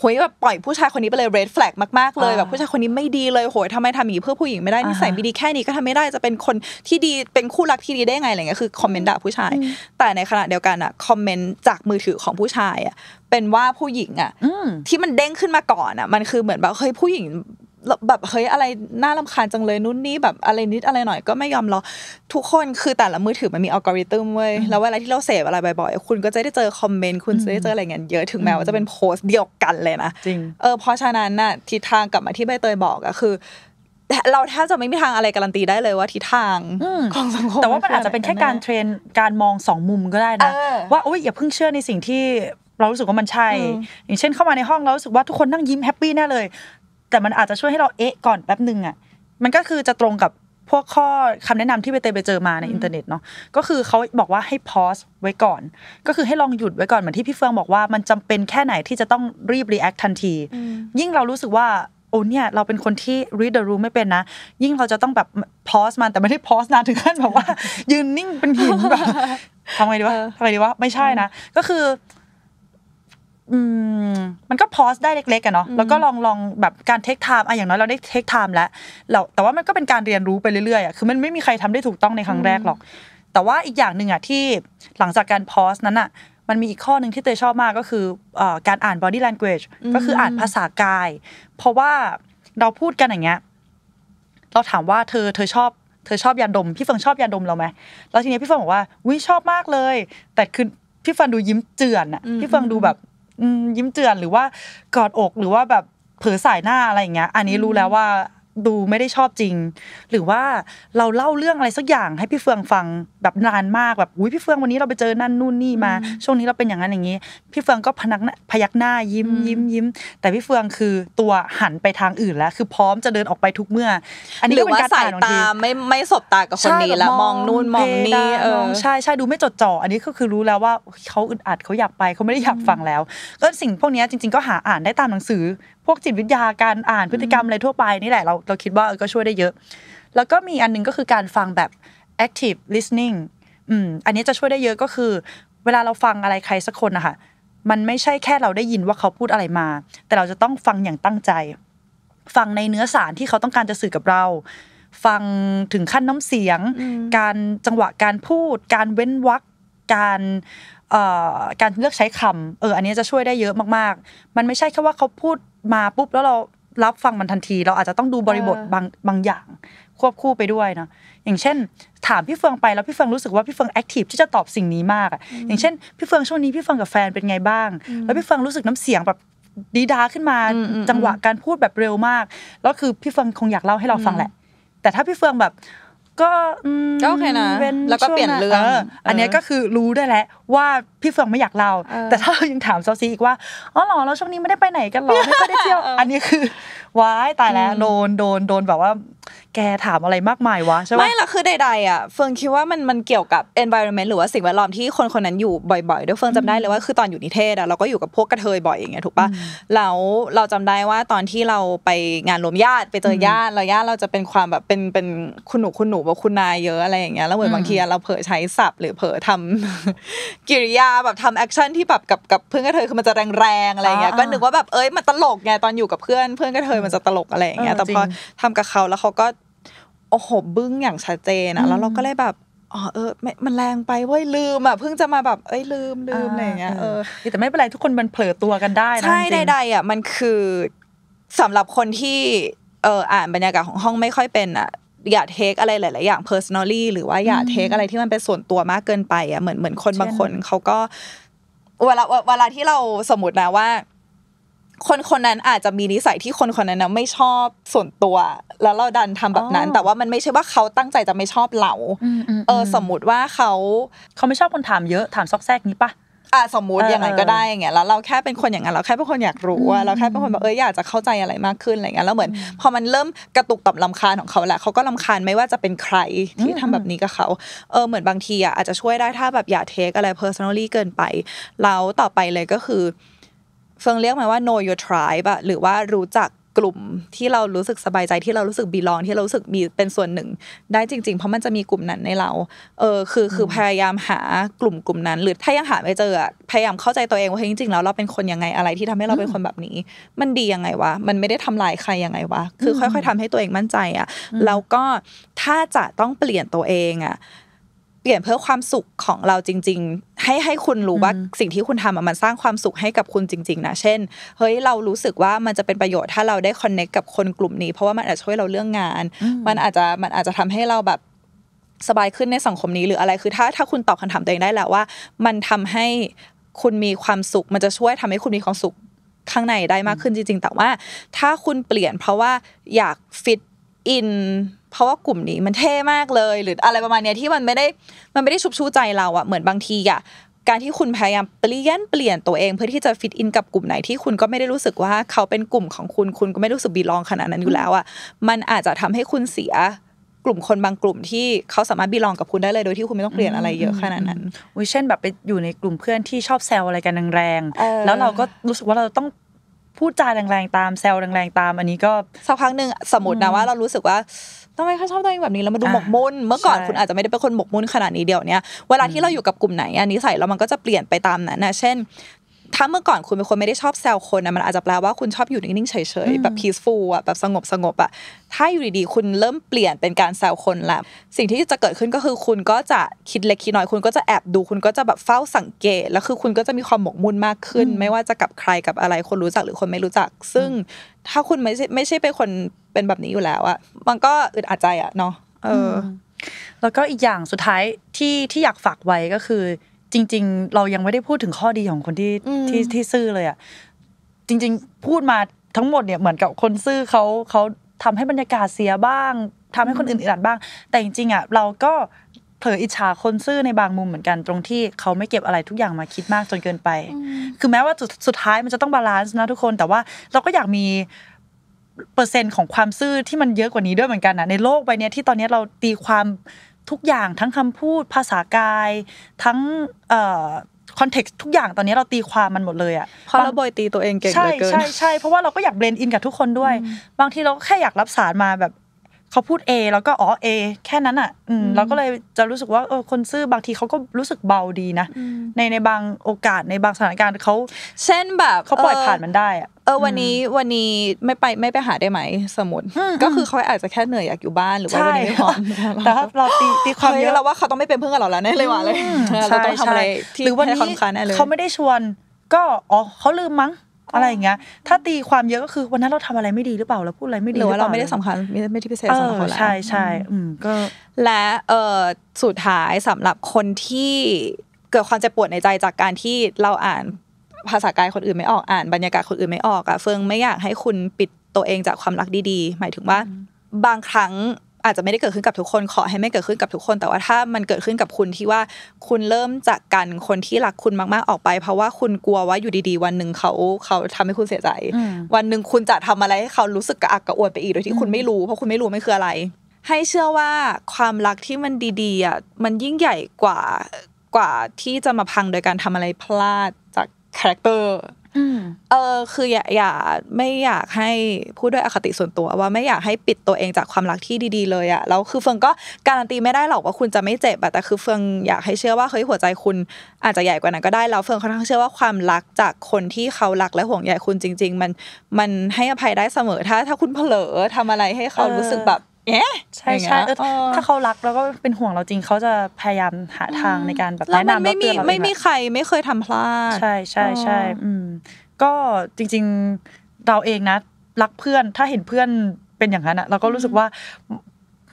โหยแบบปล่อยผู้ชายคนนี้ไปเลยเรดแฟลกมากๆเลยแบบผู้ชายคนนี้ไม่ดีเลยโหยทำไมทำอย่างนี้เพื่อผู้หญิงไม่ได้นิสัยไม่ดีแค่นี้ก็ทำไม่ได้จะเป็นคนที่ดีเป็นคู่รักที่ดีได้ไงอะไรเงี้ยคือคอมเมนต์ด่าผู้ชาย แต่ในขณะเดียวกันอ่ะคอมเมนต์จากมือถือของผู้ชายอ่ะเป็นว่าผู้หญิงอ่ะที่มันเด้งขึ้นมาก่อนอ่ะมันคือเหมือนแบบเฮ้ยผู้หญิงแบบเฮ้ยอะไรน่าลำคาญจังเลยนู่นนี่แบบอะไรนิดอะไรหน่อย ก็ไม่ยอมรอทุกคนคือแต่ละมือถือมันมีอัลกอริทึมเว้ยแล้วเวลาที่เราเสพอะไรบ่อยๆคุณก็จะได้เจอคอมเมนต์คุณจะได้เจออะไรเงี้ยเยอะถึงแม้ว่าจะเป็นโพสต์เดียวกันเลยนะจริงเออเพราะฉะนั้นน่ะทิศทางกลับมาที่ใบเตยบอกอะคือ เราแทบจะไม่มีทางอะไรการันตีได้เลยว่าทิศทางของสังคมแต่ว่ามันอาจจะเป็นแค่การเทรนการมองสองมุมก็ได้นะว่าโอ๊ยอย่าเพิ่งเชื่อในสิ่งที่ เรารู้สึกว่ามันใช่ อย่างเช่นเข้ามาในห้องเรารู้สึกว่าทุกคนนั่งยิ้มแฮปปี้แน่เลยแต่มันอาจจะช่วยให้เรา เอ๊ะ ก่อนแป๊บหนึ่งอ่ะ มันก็คือจะตรงกับพวกข้อคำแนะนำที่ไปเตยไปเจอมาในอินเทอร์เน็ตเนาะ ก็คือเขาบอกว่าให้พอสไว้ก่อน ก็คือให้ลองหยุดไว้ก่อนเหมือนที่พี่เฟืองบอกว่ามันจำเป็นแค่ไหนที่จะต้องรีบรีแอคทันที ยิ่งเรารู้สึกว่าโอ้เนี่ย เราเป็นคนที่ read the room ไม่เป็นนะ ยิ่งเราจะต้องแบบพอสมันแต่ไม่ได้พอสนานถึงขั้นแบบว่ายืนนิ่งเป็นหินแบบทำไงดีวะทำไงดีวะ ไม่ใช่นะ ก็คือมันก็พอสได้เล็กๆอะเนาะแล้วก็ลองลองแบบการเทคไทม์อะอย่างน้อยเราได้เทคไทม์แล้วเราแต่ว่ามันก็เป็นการเรียนรู้ไปเรื่อยๆอะคือมันไม่มีใครทำได้ถูกต้องในครั้งแรกหรอก แต่ว่าอีกอย่างหนึ่งอะที่หลังจากการพอสนั้นอะมันมีอีกข้อหนึ่งที่เตยชอบมากก็คือการอ่านบอดี้แลงเกจก็คืออ่านภาษากาย เพราะว่าเราพูดกันอย่างเงี้ยเราถามว่าเธอเธอชอบเธอชอบยาดมพี่เฟิงชอบยาดมเราไหมแล้วทีนี้พี่เฟิงบอกว่าวิชอบมากเลย แต่คือพี่ฟังดูยิ้มเจือนอะพี่ฟังดูแบบยิ้มเจือนหรือว่ากอดอกหรือว่าแบบเผลอสายหน้าอะไรอย่างเงี้ยอันนี้รู้แล้วว่าดูไม่ได้ชอบจริง หรือว่าเราเล่าเรื่องอะไรสักอย่างให้พี่เฟืองฟังแบบนานมากแบบอุ้ยพี่เฟืองวันนี้เราไปเจอนั่นนู่นนี่มา ช่วงนี้เราเป็นอย่างนั้นอย่างนี้ พี่เฟืองก็พนักพยักหน้ายิ้มยิ้มยิ้มแต่พี่เฟืองคือตัวหันไปทางอื่นแล้ว คือพร้อมจะเดินออกไปทุกเมื่อ อันนี้เป็นการสายตาไม่ไม่สบตากับคนนี้ละมองนู่นมองนี่เออใช่ใช่ดูไม่จดจ่ออันนี้ก็คือรู้แล้วว่าเขาอึดอัดเขาอยากไปเขาไม่ได้อยากฟังแล้ว ก็สิ่งพวกนี้จริงๆก็หาอ่านได้ตามหนังสือ พวกจิตวิทยาการอ่านพฤติกรรมอะไรทั่วไปนี่แหละเราเราคิดว่าก็ช่วยได้เยอะ แล้วก็มีอันนึงก็คือการฟังแบบ active listening อืมอันนี้จะช่วยได้เยอะก็คือ เวลาเราฟังอะไรใครสักคนนะคะมันไม่ใช่แค่เราได้ยินว่าเขาพูดอะไรมา แต่เราจะต้องฟังอย่างตั้งใจ ฟังในเนื้อสารที่เขาต้องการจะสื่อกับเรา ฟังถึงขั้นน้ำเสียง การจังหวะการพูด การเว้นวรรคการการเลือกใช้คำเออ อันนี้จะช่วยได้เยอะมาก ๆ มันไม่ใช่แค่ว่าเขาพูดมาปุ๊บแล้วเรารับฟังมันทันทีเราอาจจะต้องดูบริบทบางบางอย่าง ควบคู่ไปด้วยเนาะอย่างเช่น ถามพี่เฟืองไปแล้วพี่เฟืองรู้สึกว่าพี่เฟืองแอคทีฟที่จะตอบสิ่งนี้มากอ่ะอย่างเช่นพี่เฟืองช่วงนี้พี่เฟืองกับแฟนเป็นไงบ้างแล้วพี่เฟืองรู้สึกน้ำเสียงแบบดีดาขึ้นมาจังหวะการพูดแบบเร็วมากแล้วคือพี่เฟืองคงอยากเล่าให้เราฟังแหละ แต่ถ้าพี่เฟืองแบบก็ก็โอเคนะแล้วก็เปลี่ยนเรื่องอันนี้ก็คือรู้ได้แล้วว่าพี่เฟืองไม่อยากเล่าแต่ถ้ายังถามซอซีอีกว่าอ๋อหรอเราช่วงนี้ไม่ได้ไปไหนกันหรอไม่ได้เที่ยว อันนี้คือว้ายตายแล้วโดนโดนโดนแบบว่าแกถามอะไรมากมายวะใช่ไหมไม่ละคือใดๆอ่ะเฟิงคิดว่ามันมันเกี่ยวกับ environment หรือว่าสิ่งแวดล้อมที่คนคนนั้นอยู่บ่อยๆ ด้วยเฟิงจำได้เลยว่าคือตอนอยู่นิเทศอ่ะเราก็อยู่กับพวกกระเทยบ่อยอย่างเงี้ยถูกปะแล้วเราจำได้ว่าตอนที่เราไปงานรวมญาติไปเจอญาติ เราญาติเราจะเป็นความแบบเป็นเป็นคุณหนูคุณหนูว่าคุณนายเยอะอะไรอย่างเงี้ยแล้วเหมือนบางทีเราเผลอใช้ศัพท์ หรือเผลอทำกิริยาแบบทำแอคชั่นที่แบบกับกับเพื่อนกระเทยคือมันจะแรงๆอะไรเงี้ยก็นึกว่าแบบเอ้ยมันตลกไงตอนอยู่กับเพื่อนเพื่อนกระเทยมันจะตลกอะไรอย่างเงี้ยแต่พอทากับเขาแล้วเขาก็ โอ้โหบึ้งอย่างชัดเจนอะแล้วเราก็เลยแบบอ๋อเออมันแรงไปเว้ยลืม อ่ะเพิ่งจะมาแบบ เอ้ยลืมลืมอะไรเงี้ยเออแต่ไม่เป็นไรทุกคนมันเผลอตัวกันได้ใช่ใดๆอ่ะมันคือสำหรับคนที่ เออ อ่านบรรยากาศของห้องไม่ค่อยเป็น อ่ะ อย่าเทคอะไรหลาย ๆ อย่าง personally หรือว่าอย่าเทคอะไรที่มันเป็นส่วนตัวมากเกินไป อ่ะเหมือนเหมือนคนบางคนเขาก็ เวลาเวลาที่เราสมมตินะว่าคนคนนั้นอาจจะมีนิสัยที่คนคนนั้นนะไม่ชอบส่วนตัว แล้วเราดันทำแบบนั้น แต่ว่ามันไม่ใช่ว่าเขาตั้งใจจะไม่ชอบเราเออสมมุติว่าเขาเขาไม่ชอบคนถามเยอะถามซอกแซกนี้ปะอ่ะสมมติอย่างไรก็ได้อย่างเงี้ยแล้วเราแค่เป็นคนอย่างนั้นเราแค่เป็นคนอยากรู้ว่าเราแค่เป็นคนแบบเอออยากจะเข้าใจอะไรมากขึ้นอะไรเงี้ยแล้วเหมือนพอมันเริ่มกระตุกต่อมลำคาญของเขาแหละเขาก็ลำคาญไม่ว่าจะเป็นใครที่ทำแบบนี้กับเขาเออเหมือนบางทีอ่ะอาจจะช่วยได้ถ้าแบบอย่าเทคอะไรเพอร์ซันอลลี่เกินไปแล้วต่อไปเลยก็คือเฟิงเรียกมาว่า know your tribe อะหรือว่ารู้จักกลุ่มที่เรารู้สึกสบายใจที่เรารู้สึกบีลองที่เรารู้สึกมีเป็นส่วนหนึ่ง ได้จริงๆ เพราะมันจะมีกลุ่มนั้นในเรา เออคือคือพยายามหากลุ่มกลุ่มนั้น หรือถ้ายังหาไม่เจอพยายามเข้าใจตัวเองว่าจริงๆแล้วเราเป็นคนยังไงอะไรที่ทำให้เราเป็นคนแบบนี้ มันดียังไงวะมันไม่ได้ทำลายใครยังไงวะคือค่อยๆทำให้ตัวเองมั่นใจอ่ะแล้วก็ถ้าจะต้องเปลี่ยนตัวเองอ่ะเปลี่ยนเพื่อความสุขของเราจริง ๆ ให้ให้คุณรู้ว่าสิ่งที่คุณทำมันสร้างความสุขให้กับคุณจริงๆนะเช่นเฮ้ยเรารู้สึกว่ามันจะเป็นประโยชน์ถ้าเราได้คอนเน็กกับคนกลุ่มนี้เพราะว่ามันอาจจะช่วยเราเรื่องงาน มันอาจจะมันอาจจะทำให้เราแบบสบายขึ้นในสังคมนี้ หรืออะไรคือถ้าถ้าคุณตอบคำถามตัวเองได้แล้วว่า มันทำให้คุณมีความสุข มันจะช่วยทำให้คุณมีความสุขข้างในได้มากขึ้นจริงๆ แต่ว่าถ้าคุณเปลี่ยน เพราะว่าอยากฟิตอินเพราะว่ากลุ่มนี้มันเท่มากเลยหรืออะไรประมาณเนี้ยที่มันไม่ได้ มันไม่ได้ชุบชูใจเราอะเหมือนบางทีอะการที่คุณพยายามเปลี่ยนเปลี่ยนตัวเอง เพื่อที่จะฟิตอินกับกลุ่มไหนที่คุณก็ไม่ได้รู้สึกว่า เขาเป็นกลุ่มของคุณคุณก็ไม่รู้สึกบีลองขนาดนั้นอยู่แล้วอะมันอาจจะทำให้คุณเสียกลุ่มคนบางกลุ่มที่เขาสามารถบีลองกับคุณได้เลยโดยที่คุณไม่ต้องเปลี่ยนอะไรเยอะขนาดนั้นอุ้ยเช่นแบบไปอยู่ในกลุ่มเพื่อนที่ชอบแซวอะไรกันแรงแล้วเราก็รู้สึกว่าเราต้องพูดจาแรงๆตามแซวแรงๆตาม อันนี้ก็สักพักหนึ่งสมมตินะว่าเรารู้สึกว่าทำไมเขาชอบตัวเองแบบนี้แล้วมาดูหมกมุ่นเมื่อก่อนคุณอาจจะไม่ได้เป็นคนหมกมุ่นขนาดนี้เดี๋ยวนี้เวลาที่เราอยู่กับกลุ่มไหนอันนี้ใส่แล้วมันก็จะเปลี่ยนไปตามนั้นนะ เช่นถ้าเมื่อก่อนคุณเป็นคนไม่ได้ชอบแซวคนนะมันอาจจะแปลว่าคุณชอบอยู่นิ่ง ๆ เฉย ๆ แบบ peaceful อ่ะแบบสงบสงบอ่ะถ้าอยู่ดี ๆ คุณเริ่มเปลี่ยนเป็นการแซวคนแล้ว สิ่งที่จะเกิดขึ้นก็คือ คุณก็จะคิดเล็กคิดน้อยคุณก็จะแอบดูคุณก็จะแบบเฝ้าสังเกตแล้วคือคุณก็จะมีความหมกมุ่นมากขึ้น ไม่ว่าจะกับใครกับอะไร คนรู้จักหรือคนไม่รู้จัก ซึ่งถ้าคุณไม่ใช่ไม่ใช่เป็นคนเป็นแบบนี้อยู่แล้วอะมันก็อึดอัดใจอะเนาะเออแล้วก็อีกอย่างสุดท้ายที่ที่อยากฝากไว้ก็คือ จริง ๆ เรายังไม่ได้พูดถึงข้อดีของคนที่ที่ที่ซื่อเลยอะจริง ๆ พูดมาทั้งหมดเนี่ยเหมือนกับคนซื่อเขาเขาทำให้บรรยากาศเสียบ้าง ทำให้คนอื่นอึดอัดบ้าง แต่จริงๆอะเราก็เผยออิจฉาคนซื่อในบางมุมเหมือนกันตรงที่เขาไม่เก็บอะไรทุกอย่างมาคิดมากจนเกินไป คือแม้ว่าสุดท้ายมันจะต้องบาลานซ์นะทุกคน แต่ว่าเราก็อยากมีเปอร์เซ็นต์ของความซื่อที่มันเยอะกว่านี้ด้วยเหมือนกันนะในโลกใบนี้ที่ตอนนี้เราตีความทุกอย่างทั้งคำพูดภาษากาย ทั้งคอนเท็กซ์ทุกอย่างตอนนี้เราตีความมันหมดเลยอะพอเราบ่อยตีตัวเองเก่งเหลือเกินใช่ใช่ใช่เพราะว่าเราก็อยากเบรนอินกับทุกคนด้วย บางทีเราก็แค่อยากรับสารมาแบบเขาพูด A แล้วก็อ๋อ A แค่นั้นอ่ะเราก็เลยจะรู้สึกว่าเออคนซื่อบางทีเขาก็รู้สึกเบาดีนะ ในในบางโอกาสในบางสถานการณ์เขาเช่นแบบเขาปล่อยผ่านมันได้อ่ะเออวันนี้วันนี้ไม่ไปไม่ไปหาได้ไหม สมุดก็คือเขาอาจจะแค่เหนื่อยอยากอยู่บ้านหรือว่าวันนี้ไม่พร้อมแต่ถ้าเราตีตีความเยอะเราว่าเขาต้องไม่เป็นเพื่อนกับเราแล้วแน่เลยว่ะเลยเราต้องทำอะไรที่หรือวันนี้เขาไม่ได้ชวน ก็อ๋อเขาลืมมั้ง อะไรอย่างเงี้ยถ้าตีความเยอะก็คือวันนั้นเราทำอะไรไม่ดีหรือเปล่าเราพูดอะไรไม่ดีหรือว่าเราไม่ได้สำคัญไม่ไม่ที่พิเศษสำหรับเขาแล้วใช่ใช่อืมก็และเออสุดท้ายสำหรับคนที่เกิดความเจ็บปวดในใจจากการที่เราอ่านภาษากายคนอื่นไม่ออกอ่าน บรรยากาศคนอื่นไม่ออกอะเฟิงไม่อยากให้คุณปิดตัวเองจากความรักดี ๆ หมายถึงว่า บางครั้งอาจจะไม่ได้เกิดขึ้นกับทุกคนขอให้ไม่เกิดขึ้นกับทุกคนแต่ว่าถ้ามันเกิดขึ้นกับคุณที่ว่าคุณเริ่มจากกันคนที่รักคุณมากๆออกไป เพราะว่าคุณกลัวว่าอยู่ดีๆ วันหนึ่งเขาเขาทำให้คุณเสียใจ วันหนึ่งคุณจะทำอะไรให้เขารู้สึกกระอักกระอ่วนไปอีกโดยที่คุณไม่รู้เพราะคุณไม่รู้ไม่คืออะไร ให้เชื่อว่าความรักที่มันดี ๆอ่ะมันยิ่งใหญ่กว่ากว่าที่จะมาพังโดยการทำอะไรพลาดจากคาแรคเตอร์เออคืออย่าอย่าไม่อยากให้พูดด้วยอคติส่วนตัวว่าไม่อยากให้ปิดตัวเองจากความรักที่ดีๆเลยอะแล้วคือเฟิงก็การันตีไม่ได้หรอกว่าคุณจะไม่เจ็บอะแต่ คือเฟิงอยากให้เชื่อว่าเฮ้ยหัวใจคุณอาจจะใหญ่กว่านั้นก็ได้แล้วเฟิงค่อนข้างเชื่อว่าความรักจากคนที่เขารักและห่วงใยคุณจริง ๆ มันมันให้อภัยได้เสมอถ้า ถ้าคุณเผลอทำอะไรให้เขารู้สึกแบบเอ๊ะใช่ใช่ถ้าเขารักแล้วก็เป็นห่วงเราจริงเขาจะพยายามหาทางในการแบบแนะนำแล้วเตือนเราไม่มีใครไม่เคยทำพลาดใช่ใช่ใช่ก็จริง ๆเราเองนะ รักเพื่อนถ้าเห็นเพื่อนเป็นอย่างนั้นอะเราก็รู้สึกว่า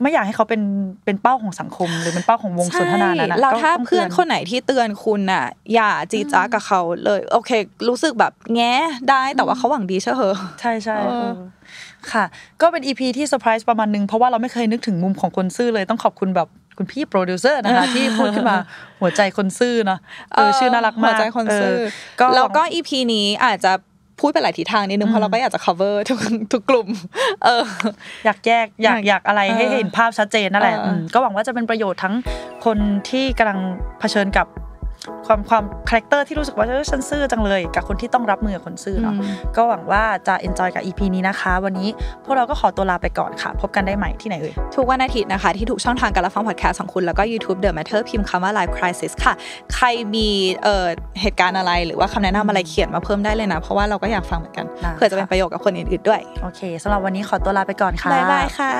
ไม่อยากให้เขาเป็นเป็นเป้าของสังคมหรือเป็นเป้าของวงสนทนานั้นนะเราถ้าเพื่อนคนไหนที่เตือนคุณน่ะ อย่าจีจ้ากับเขาเลย โอเค รู้สึกแบบแง้ได้ แต่ว่าเขาหวังดีเชอะเหอใช่ใช่ค่ะ ก็เป็น EP ที่เซอร์ไพรส์ประมาณนึงเพราะว่าเราไม่เคยนึกถึงมุมของคนซื่อเลยต้องขอบคุณแบบคุณพี่โปรดิวเซอร์นะคะที่พูดขึ้นมาหัวใจคนซื่อเนาะเออชื่อน่ารักมากหัวใจคนซื่อแล้วก็ EP นี้อาจจะพูดไปหลายทิศทางนิดนึงเพราะเราก็อยากจะ cover ทุกทุกกลุ่มเอออยากแยกอยากอยากอะไรให้เห็นภาพชัดเจนนั่นแหละก็หวังว่าจะเป็นประโยชน์ทั้งคนที่กำลังเผชิญกับความความคาแรคเตอร์ที่รู้สึกว่าเออฉันซื่อจังเลย กับคนที่ต้องรับมือกับคนซื่อเนาะก็หวังว่าจะเอนจอยกับ EP นี้นะคะ วันนี้พวกเราก็ขอตัวลาไปก่อนค่ะ พบกันได้ใหม่ที่ไหนเอ่ยทุกวันอาทิตย์นะคะที่ถูกช่องทางการรับฟังพอดแคสต์ของคุณแล้วก็ YouTube The Matter พิมพ์คำว่า Life Crisis ค่ะ ใครมีเอ่อเหตุการณ์อะไรหรือว่าคำแนะนำอะไรเขียนมาเพิ่มได้เลยนะ เพราะว่าเราก็อยากฟังเหมือนกันเผื่อจะเป็นประโยชน์กับคนอื่น ๆด้วยโอเคสำหรับวันนี้ขอตัวลาไปก่อนค่ะบ๊ายบายค่ะ